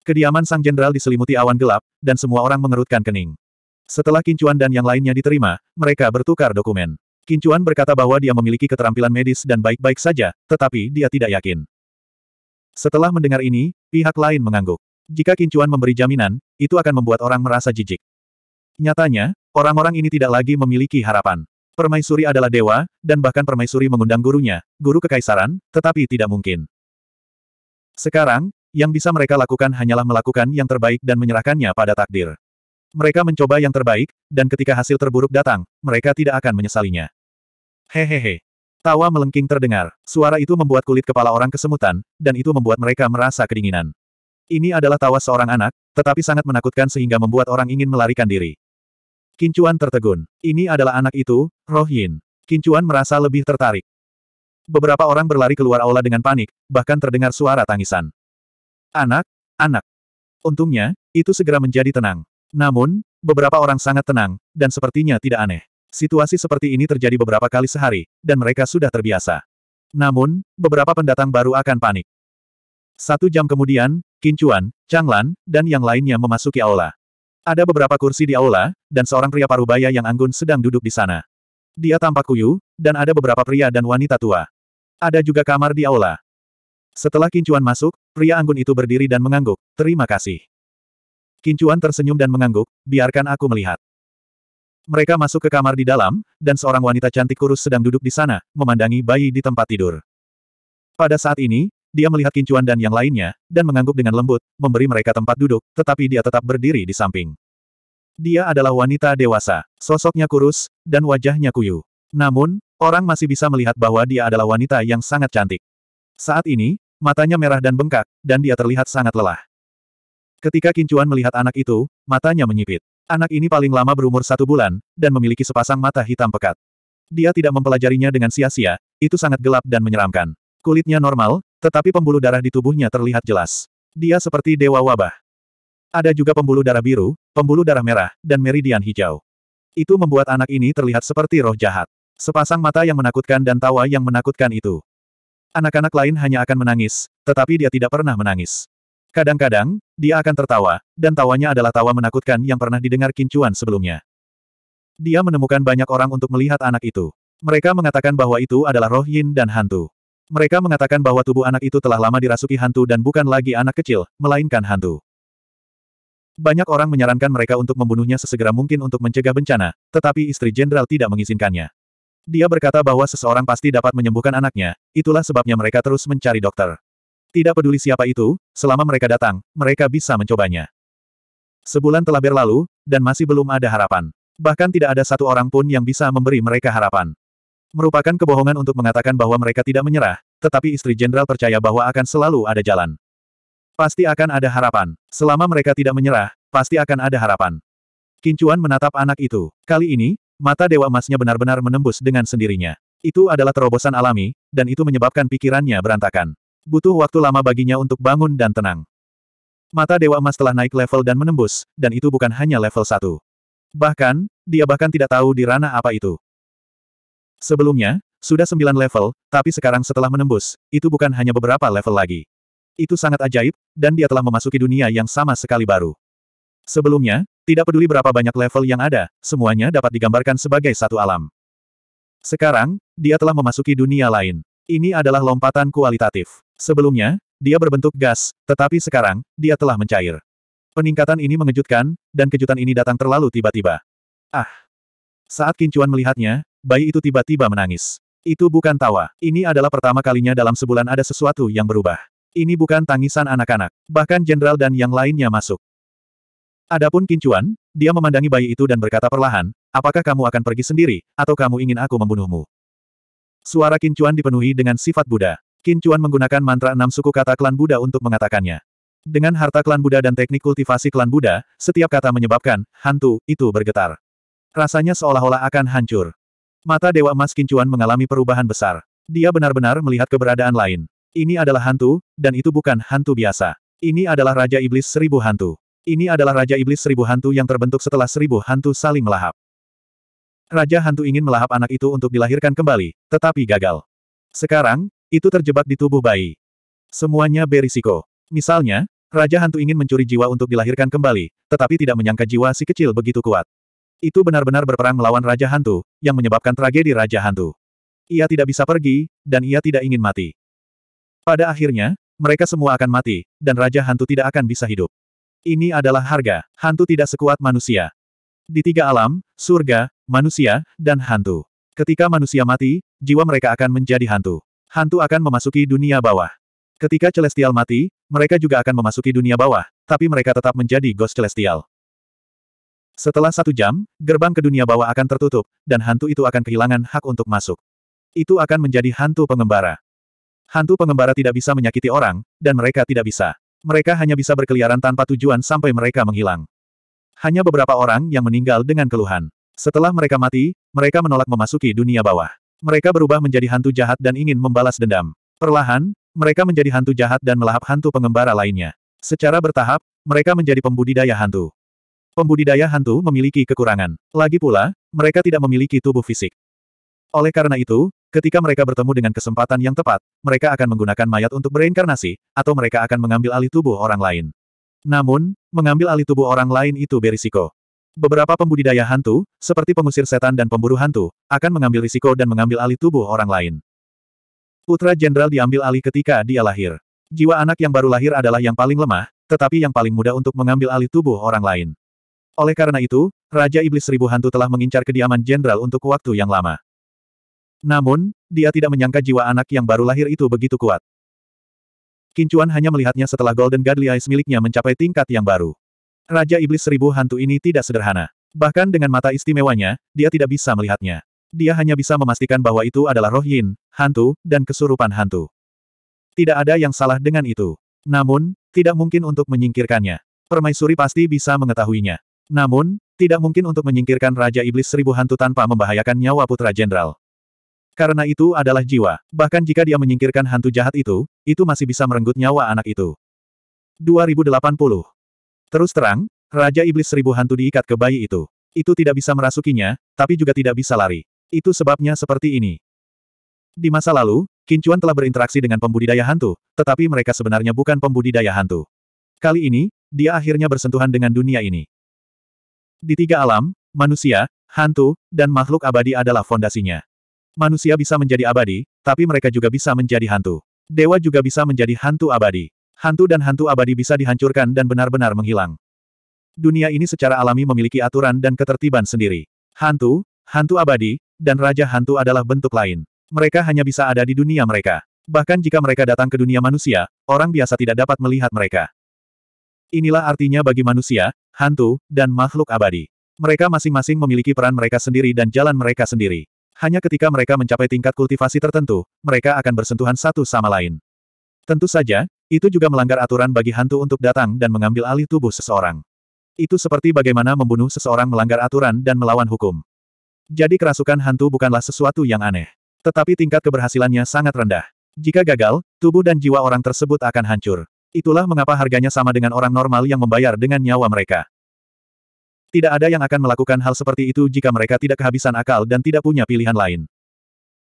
Kediaman sang jenderal diselimuti awan gelap, dan semua orang mengerutkan kening. Setelah Kincuan dan yang lainnya diterima, mereka bertukar dokumen. Kincuan berkata bahwa dia memiliki keterampilan medis dan baik-baik saja, tetapi dia tidak yakin. Setelah mendengar ini, pihak lain mengangguk. Jika Kincuan memberi jaminan, itu akan membuat orang merasa jijik. Nyatanya, orang-orang ini tidak lagi memiliki harapan. Permaisuri adalah dewa, dan bahkan permaisuri mengundang gurunya, guru kekaisaran, tetapi tidak mungkin. Sekarang, yang bisa mereka lakukan hanyalah melakukan yang terbaik dan menyerahkannya pada takdir. Mereka mencoba yang terbaik, dan ketika hasil terburuk datang, mereka tidak akan menyesalinya. Hehehe. Tawa melengking terdengar. Suara itu membuat kulit kepala orang kesemutan, dan itu membuat mereka merasa kedinginan. Ini adalah tawa seorang anak, tetapi sangat menakutkan sehingga membuat orang ingin melarikan diri. Kincuan tertegun. Ini adalah anak itu, Roh Yin. Kincuan merasa lebih tertarik. Beberapa orang berlari keluar aula dengan panik, bahkan terdengar suara tangisan. Anak, anak. Untungnya, itu segera menjadi tenang. Namun, beberapa orang sangat tenang, dan sepertinya tidak aneh. Situasi seperti ini terjadi beberapa kali sehari, dan mereka sudah terbiasa. Namun, beberapa pendatang baru akan panik. Satu jam kemudian, Kincuan, Changlan, dan yang lainnya memasuki aula. Ada beberapa kursi di aula, dan seorang pria parubaya yang anggun sedang duduk di sana. Dia tampak kuyu, dan ada beberapa pria dan wanita tua. Ada juga kamar di aula. Setelah Kincuan masuk, pria anggun itu berdiri dan mengangguk, terima kasih. Kincuan tersenyum dan mengangguk, biarkan aku melihat. Mereka masuk ke kamar di dalam, dan seorang wanita cantik kurus sedang duduk di sana, memandangi bayi di tempat tidur. Pada saat ini, dia melihat Kincuan dan yang lainnya, dan mengangguk dengan lembut, memberi mereka tempat duduk, tetapi dia tetap berdiri di samping. Dia adalah wanita dewasa, sosoknya kurus, dan wajahnya kuyu. Namun, orang masih bisa melihat bahwa dia adalah wanita yang sangat cantik. Saat ini, matanya merah dan bengkak, dan dia terlihat sangat lelah. Ketika Kincuan melihat anak itu, matanya menyipit. Anak ini paling lama berumur satu bulan, dan memiliki sepasang mata hitam pekat. Dia tidak mempelajarinya dengan sia-sia, itu sangat gelap dan menyeramkan. Kulitnya normal, tetapi pembuluh darah di tubuhnya terlihat jelas. Dia seperti dewa wabah. Ada juga pembuluh darah biru, pembuluh darah merah, dan meridian hijau. Itu membuat anak ini terlihat seperti roh jahat. Sepasang mata yang menakutkan dan tawa yang menakutkan itu. Anak-anak lain hanya akan menangis, tetapi dia tidak pernah menangis. Kadang-kadang, dia akan tertawa, dan tawanya adalah tawa menakutkan yang pernah didengar kincuan sebelumnya. Dia menemukan banyak orang untuk melihat anak itu. Mereka mengatakan bahwa itu adalah roh yin dan hantu. Mereka mengatakan bahwa tubuh anak itu telah lama dirasuki hantu dan bukan lagi anak kecil, melainkan hantu. Banyak orang menyarankan mereka untuk membunuhnya sesegera mungkin untuk mencegah bencana, tetapi istri jenderal tidak mengizinkannya. Dia berkata bahwa seseorang pasti dapat menyembuhkan anaknya, itulah sebabnya mereka terus mencari dokter. Tidak peduli siapa itu, selama mereka datang, mereka bisa mencobanya. Sebulan telah berlalu, dan masih belum ada harapan. Bahkan tidak ada satu orang pun yang bisa memberi mereka harapan. Merupakan kebohongan untuk mengatakan bahwa mereka tidak menyerah, tetapi istri jenderal percaya bahwa akan selalu ada jalan. Pasti akan ada harapan. Selama mereka tidak menyerah, pasti akan ada harapan. Kincuan menatap anak itu. Kali ini, mata dewa emasnya benar-benar menembus dengan sendirinya. Itu adalah terobosan alami, dan itu menyebabkan pikirannya berantakan. Butuh waktu lama baginya untuk bangun dan tenang. Mata Dewa Emas telah naik level dan menembus, dan itu bukan hanya level satu. Bahkan, dia bahkan tidak tahu di ranah apa itu. Sebelumnya, sudah sembilan level, tapi sekarang setelah menembus, itu bukan hanya beberapa level lagi. Itu sangat ajaib, dan dia telah memasuki dunia yang sama sekali baru. Sebelumnya, tidak peduli berapa banyak level yang ada, semuanya dapat digambarkan sebagai satu alam. Sekarang, dia telah memasuki dunia lain. Ini adalah lompatan kualitatif. Sebelumnya, dia berbentuk gas, tetapi sekarang, dia telah mencair. Peningkatan ini mengejutkan, dan kejutan ini datang terlalu tiba-tiba. Ah! Saat Kincuan melihatnya, bayi itu tiba-tiba menangis. Itu bukan tawa. Ini adalah pertama kalinya dalam sebulan ada sesuatu yang berubah. Ini bukan tangisan anak-anak. Bahkan jenderal dan yang lainnya masuk. Adapun Kincuan, dia memandangi bayi itu dan berkata perlahan, apakah kamu akan pergi sendiri, atau kamu ingin aku membunuhmu? Suara Kincuan dipenuhi dengan sifat Buddha. Kincuan menggunakan mantra enam suku kata klan Buddha untuk mengatakannya. Dengan harta klan Buddha dan teknik kultivasi klan Buddha, setiap kata menyebabkan, hantu, itu bergetar. Rasanya seolah-olah akan hancur. Mata Dewa Mas Kincuan mengalami perubahan besar. Dia benar-benar melihat keberadaan lain. Ini adalah hantu, dan itu bukan hantu biasa. Ini adalah Raja Iblis Seribu Hantu. Ini adalah Raja Iblis Seribu Hantu yang terbentuk setelah seribu hantu saling melahap. Raja Hantu ingin melahap anak itu untuk dilahirkan kembali, tetapi gagal. Sekarang, itu terjebak di tubuh bayi. Semuanya berisiko. Misalnya, Raja Hantu ingin mencuri jiwa untuk dilahirkan kembali, tetapi tidak menyangka jiwa si kecil begitu kuat. Itu benar-benar berperang melawan Raja Hantu, yang menyebabkan tragedi Raja Hantu. Ia tidak bisa pergi, dan ia tidak ingin mati. Pada akhirnya, mereka semua akan mati, dan Raja Hantu tidak akan bisa hidup. Ini adalah harga, hantu tidak sekuat manusia. Di tiga alam, surga, manusia, dan hantu. Ketika manusia mati, jiwa mereka akan menjadi hantu. Hantu akan memasuki dunia bawah. Ketika Celestial mati, mereka juga akan memasuki dunia bawah, tapi mereka tetap menjadi Ghost Celestial. Setelah satu jam, gerbang ke dunia bawah akan tertutup, dan hantu itu akan kehilangan hak untuk masuk. Itu akan menjadi hantu pengembara. Hantu pengembara tidak bisa menyakiti orang, dan mereka tidak bisa. Mereka hanya bisa berkeliaran tanpa tujuan sampai mereka menghilang. Hanya beberapa orang yang meninggal dengan keluhan. Setelah mereka mati, mereka menolak memasuki dunia bawah. Mereka berubah menjadi hantu jahat dan ingin membalas dendam. Perlahan, mereka menjadi hantu jahat dan melahap hantu pengembara lainnya. Secara bertahap, mereka menjadi pembudidaya hantu pembudidaya hantu memiliki kekurangan. Lagi pula, mereka tidak memiliki tubuh fisik. Oleh karena itu, ketika mereka bertemu dengan kesempatan yang tepat, mereka akan menggunakan mayat untuk bereinkarnasi, atau mereka akan mengambil alih tubuh orang lain. Namun, mengambil alih tubuh orang lain itu berisiko. Beberapa pembudidaya hantu, seperti pengusir setan dan pemburu hantu, akan mengambil risiko dan mengambil alih tubuh orang lain. Putra Jenderal diambil alih ketika dia lahir. Jiwa anak yang baru lahir adalah yang paling lemah, tetapi yang paling mudah untuk mengambil alih tubuh orang lain. Oleh karena itu, Raja Iblis Seribu Hantu telah mengincar kediaman jenderal untuk waktu yang lama. Namun, dia tidak menyangka jiwa anak yang baru lahir itu begitu kuat. Kincuan hanya melihatnya setelah Golden Godly Eyes miliknya mencapai tingkat yang baru. Raja Iblis Seribu Hantu ini tidak sederhana. Bahkan dengan mata istimewanya, dia tidak bisa melihatnya. Dia hanya bisa memastikan bahwa itu adalah roh yin, hantu, dan kesurupan hantu. Tidak ada yang salah dengan itu. Namun, tidak mungkin untuk menyingkirkannya. Permaisuri pasti bisa mengetahuinya. Namun, tidak mungkin untuk menyingkirkan Raja Iblis Seribu Hantu tanpa membahayakan nyawa Putra Jenderal. Karena itu adalah jiwa, bahkan jika dia menyingkirkan hantu jahat itu, itu masih bisa merenggut nyawa anak itu. 2080 Terus terang, Raja Iblis Seribu Hantu diikat ke bayi itu. Itu tidak bisa merasukinya, tapi juga tidak bisa lari. Itu sebabnya seperti ini. Di masa lalu, Kincuan telah berinteraksi dengan pembudidaya hantu, tetapi mereka sebenarnya bukan pembudidaya hantu. Kali ini, dia akhirnya bersentuhan dengan dunia ini. Di tiga alam, manusia, hantu, dan makhluk abadi adalah fondasinya. Manusia bisa menjadi abadi, tapi mereka juga bisa menjadi hantu. Dewa juga bisa menjadi hantu abadi. Hantu dan hantu abadi bisa dihancurkan dan benar-benar menghilang. Dunia ini secara alami memiliki aturan dan ketertiban sendiri. Hantu, hantu abadi, dan raja hantu adalah bentuk lain. Mereka hanya bisa ada di dunia mereka. Bahkan jika mereka datang ke dunia manusia, orang biasa tidak dapat melihat mereka. Inilah artinya bagi manusia, hantu, dan makhluk abadi. Mereka masing-masing memiliki peran mereka sendiri dan jalan mereka sendiri. Hanya ketika mereka mencapai tingkat kultivasi tertentu, mereka akan bersentuhan satu sama lain. Tentu saja, itu juga melanggar aturan bagi hantu untuk datang dan mengambil alih tubuh seseorang. Itu seperti bagaimana membunuh seseorang melanggar aturan dan melawan hukum. Jadi kerasukan hantu bukanlah sesuatu yang aneh. Tetapi tingkat keberhasilannya sangat rendah. Jika gagal, tubuh dan jiwa orang tersebut akan hancur. Itulah mengapa harganya sama dengan orang normal yang membayar dengan nyawa mereka. Tidak ada yang akan melakukan hal seperti itu jika mereka tidak kehabisan akal dan tidak punya pilihan lain.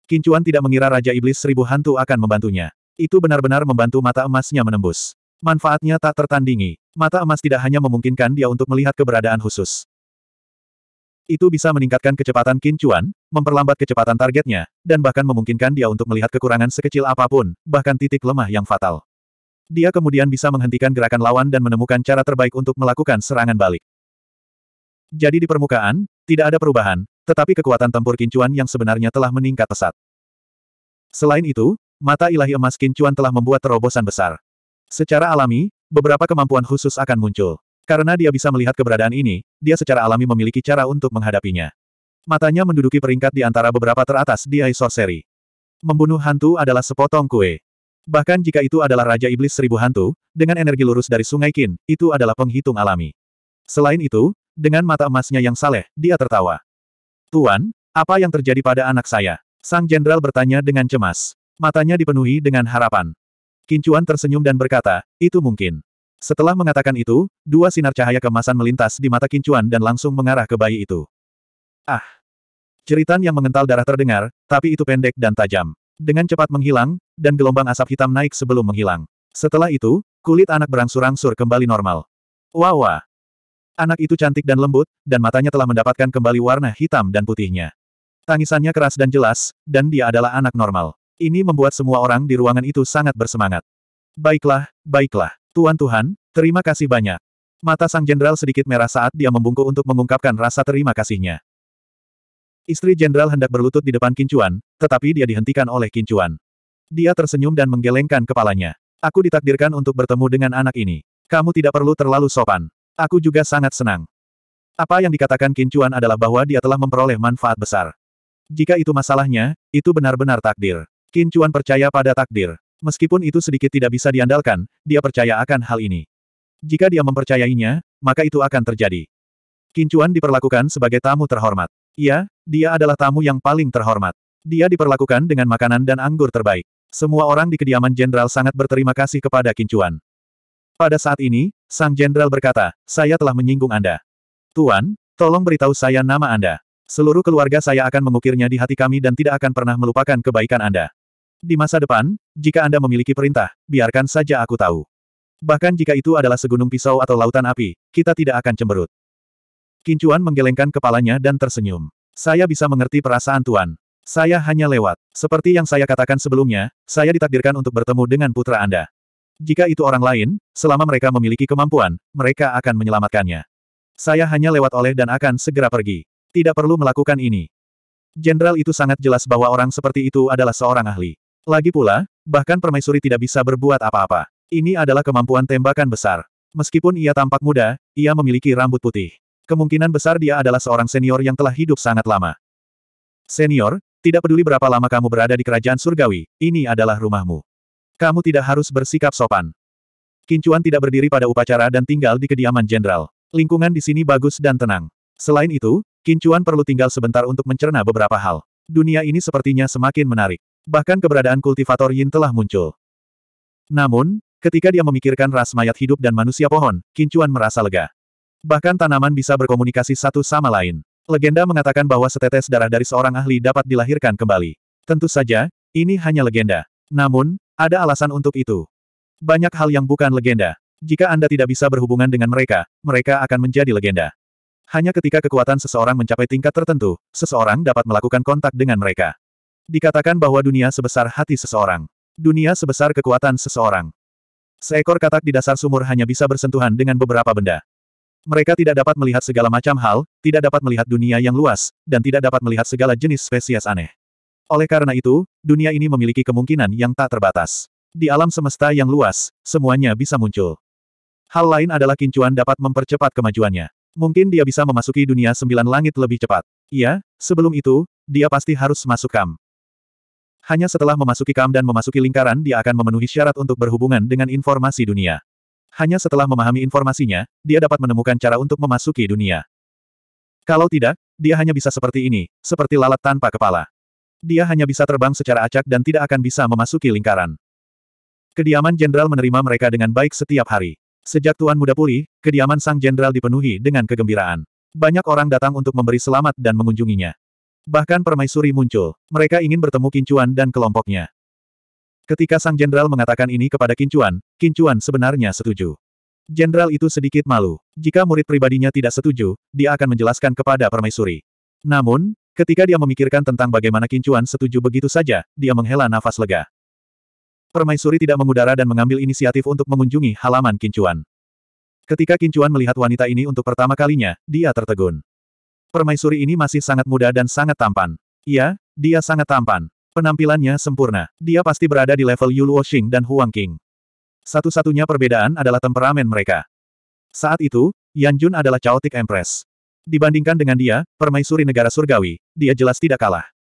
Kincuan tidak mengira Raja Iblis Seribu Hantu akan membantunya. Itu benar-benar membantu mata emasnya menembus. Manfaatnya tak tertandingi. Mata emas tidak hanya memungkinkan dia untuk melihat keberadaan khusus. Itu bisa meningkatkan kecepatan kincuan, memperlambat kecepatan targetnya, dan bahkan memungkinkan dia untuk melihat kekurangan sekecil apapun, bahkan titik lemah yang fatal. Dia kemudian bisa menghentikan gerakan lawan dan menemukan cara terbaik untuk melakukan serangan balik. Jadi di permukaan, tidak ada perubahan, tetapi kekuatan tempur kincuan yang sebenarnya telah meningkat pesat. Selain itu, mata ilahi emas kincuan telah membuat terobosan besar. Secara alami, beberapa kemampuan khusus akan muncul. Karena dia bisa melihat keberadaan ini, dia secara alami memiliki cara untuk menghadapinya. Matanya menduduki peringkat di antara beberapa teratas di Aisor seri. Membunuh hantu adalah sepotong kue. Bahkan jika itu adalah Raja Iblis Seribu Hantu, dengan energi lurus dari Sungai Kin, itu adalah penghitung alami. Selain itu, dengan mata emasnya yang saleh, dia tertawa. Tuan, apa yang terjadi pada anak saya? Sang Jenderal bertanya dengan cemas. Matanya dipenuhi dengan harapan. Kincuan tersenyum dan berkata, itu mungkin. Setelah mengatakan itu, dua sinar cahaya kemasan melintas di mata Kincuan dan langsung mengarah ke bayi itu. Ah! Ceritan yang mengental darah terdengar, tapi itu pendek dan tajam. Dengan cepat menghilang, dan gelombang asap hitam naik sebelum menghilang. Setelah itu, kulit anak berangsur-angsur kembali normal. Wow, Anak itu cantik dan lembut, dan matanya telah mendapatkan kembali warna hitam dan putihnya. Tangisannya keras dan jelas, dan dia adalah anak normal. Ini membuat semua orang di ruangan itu sangat bersemangat. Baiklah, baiklah. Tuan-tuhan, terima kasih banyak. Mata sang jenderal sedikit merah saat dia membungkuk untuk mengungkapkan rasa terima kasihnya. Istri jenderal hendak berlutut di depan Kincuan, tetapi dia dihentikan oleh Kincuan. Dia tersenyum dan menggelengkan kepalanya. Aku ditakdirkan untuk bertemu dengan anak ini. Kamu tidak perlu terlalu sopan. Aku juga sangat senang. Apa yang dikatakan Kincuan adalah bahwa dia telah memperoleh manfaat besar. Jika itu masalahnya, itu benar-benar takdir. Kincuan percaya pada takdir. Meskipun itu sedikit tidak bisa diandalkan, dia percaya akan hal ini. Jika dia mempercayainya, maka itu akan terjadi. Kincuan diperlakukan sebagai tamu terhormat. Iya, dia adalah tamu yang paling terhormat. Dia diperlakukan dengan makanan dan anggur terbaik. Semua orang di kediaman jenderal sangat berterima kasih kepada Kincuan. Pada saat ini, sang jenderal berkata, saya telah menyinggung Anda. Tuan, tolong beritahu saya nama Anda. Seluruh keluarga saya akan mengukirnya di hati kami dan tidak akan pernah melupakan kebaikan Anda. Di masa depan, jika Anda memiliki perintah, biarkan saja aku tahu. Bahkan jika itu adalah segunung pisau atau lautan api, kita tidak akan cemberut. Kincuan menggelengkan kepalanya dan tersenyum. Saya bisa mengerti perasaan Tuan. Saya hanya lewat. Seperti yang saya katakan sebelumnya, saya ditakdirkan untuk bertemu dengan putra Anda. Jika itu orang lain, selama mereka memiliki kemampuan, mereka akan menyelamatkannya. Saya hanya lewat oleh dan akan segera pergi. Tidak perlu melakukan ini. Jenderal itu sangat jelas bahwa orang seperti itu adalah seorang ahli. Lagi pula, bahkan permaisuri tidak bisa berbuat apa-apa. Ini adalah kemampuan tembakan besar. Meskipun ia tampak muda, ia memiliki rambut putih. Kemungkinan besar dia adalah seorang senior yang telah hidup sangat lama. Senior, tidak peduli berapa lama kamu berada di kerajaan surgawi, ini adalah rumahmu. Kamu tidak harus bersikap sopan. Kincuan tidak berdiri pada upacara dan tinggal di kediaman jenderal. Lingkungan di sini bagus dan tenang. Selain itu, Kincuan perlu tinggal sebentar untuk mencerna beberapa hal. Dunia ini sepertinya semakin menarik. Bahkan keberadaan kultivator Yin telah muncul. Namun, ketika dia memikirkan ras mayat hidup dan manusia pohon, Kincuan merasa lega. Bahkan tanaman bisa berkomunikasi satu sama lain. Legenda mengatakan bahwa setetes darah dari seorang ahli dapat dilahirkan kembali. Tentu saja, ini hanya legenda. Namun, ada alasan untuk itu. Banyak hal yang bukan legenda. Jika Anda tidak bisa berhubungan dengan mereka, mereka akan menjadi legenda. Hanya ketika kekuatan seseorang mencapai tingkat tertentu, seseorang dapat melakukan kontak dengan mereka. Dikatakan bahwa dunia sebesar hati seseorang. Dunia sebesar kekuatan seseorang. Seekor katak di dasar sumur hanya bisa bersentuhan dengan beberapa benda. Mereka tidak dapat melihat segala macam hal, tidak dapat melihat dunia yang luas, dan tidak dapat melihat segala jenis spesies aneh. Oleh karena itu, dunia ini memiliki kemungkinan yang tak terbatas. Di alam semesta yang luas, semuanya bisa muncul. Hal lain adalah kincuan dapat mempercepat kemajuannya. Mungkin dia bisa memasuki dunia sembilan langit lebih cepat. Iya, sebelum itu, dia pasti harus masuk kam. Hanya setelah memasuki kam dan memasuki lingkaran dia akan memenuhi syarat untuk berhubungan dengan informasi dunia. Hanya setelah memahami informasinya, dia dapat menemukan cara untuk memasuki dunia. Kalau tidak, dia hanya bisa seperti ini, seperti lalat tanpa kepala. Dia hanya bisa terbang secara acak dan tidak akan bisa memasuki lingkaran. Kediaman jenderal menerima mereka dengan baik setiap hari. Sejak Tuan Muda pulih, kediaman sang jenderal dipenuhi dengan kegembiraan. Banyak orang datang untuk memberi selamat dan mengunjunginya. Bahkan permaisuri muncul. Mereka ingin bertemu Kincuan dan kelompoknya. Ketika sang jenderal mengatakan ini kepada Kincuan, Kincuan sebenarnya setuju. Jenderal itu sedikit malu. Jika murid pribadinya tidak setuju, dia akan menjelaskan kepada permaisuri. Namun, ketika dia memikirkan tentang bagaimana Kincuan setuju begitu saja, dia menghela nafas lega. Permaisuri tidak mengudara dan mengambil inisiatif untuk mengunjungi halaman Kincuan. Ketika Kincuan melihat wanita ini untuk pertama kalinya, dia tertegun. Permaisuri ini masih sangat muda dan sangat tampan. Iya, dia sangat tampan. Penampilannya sempurna. Dia pasti berada di level Yulu Wuxing dan Huang King. Satu-satunya perbedaan adalah temperamen mereka. Saat itu, Yan Jun adalah Chaotic Empress. Dibandingkan dengan dia, permaisuri negara surgawi, dia jelas tidak kalah.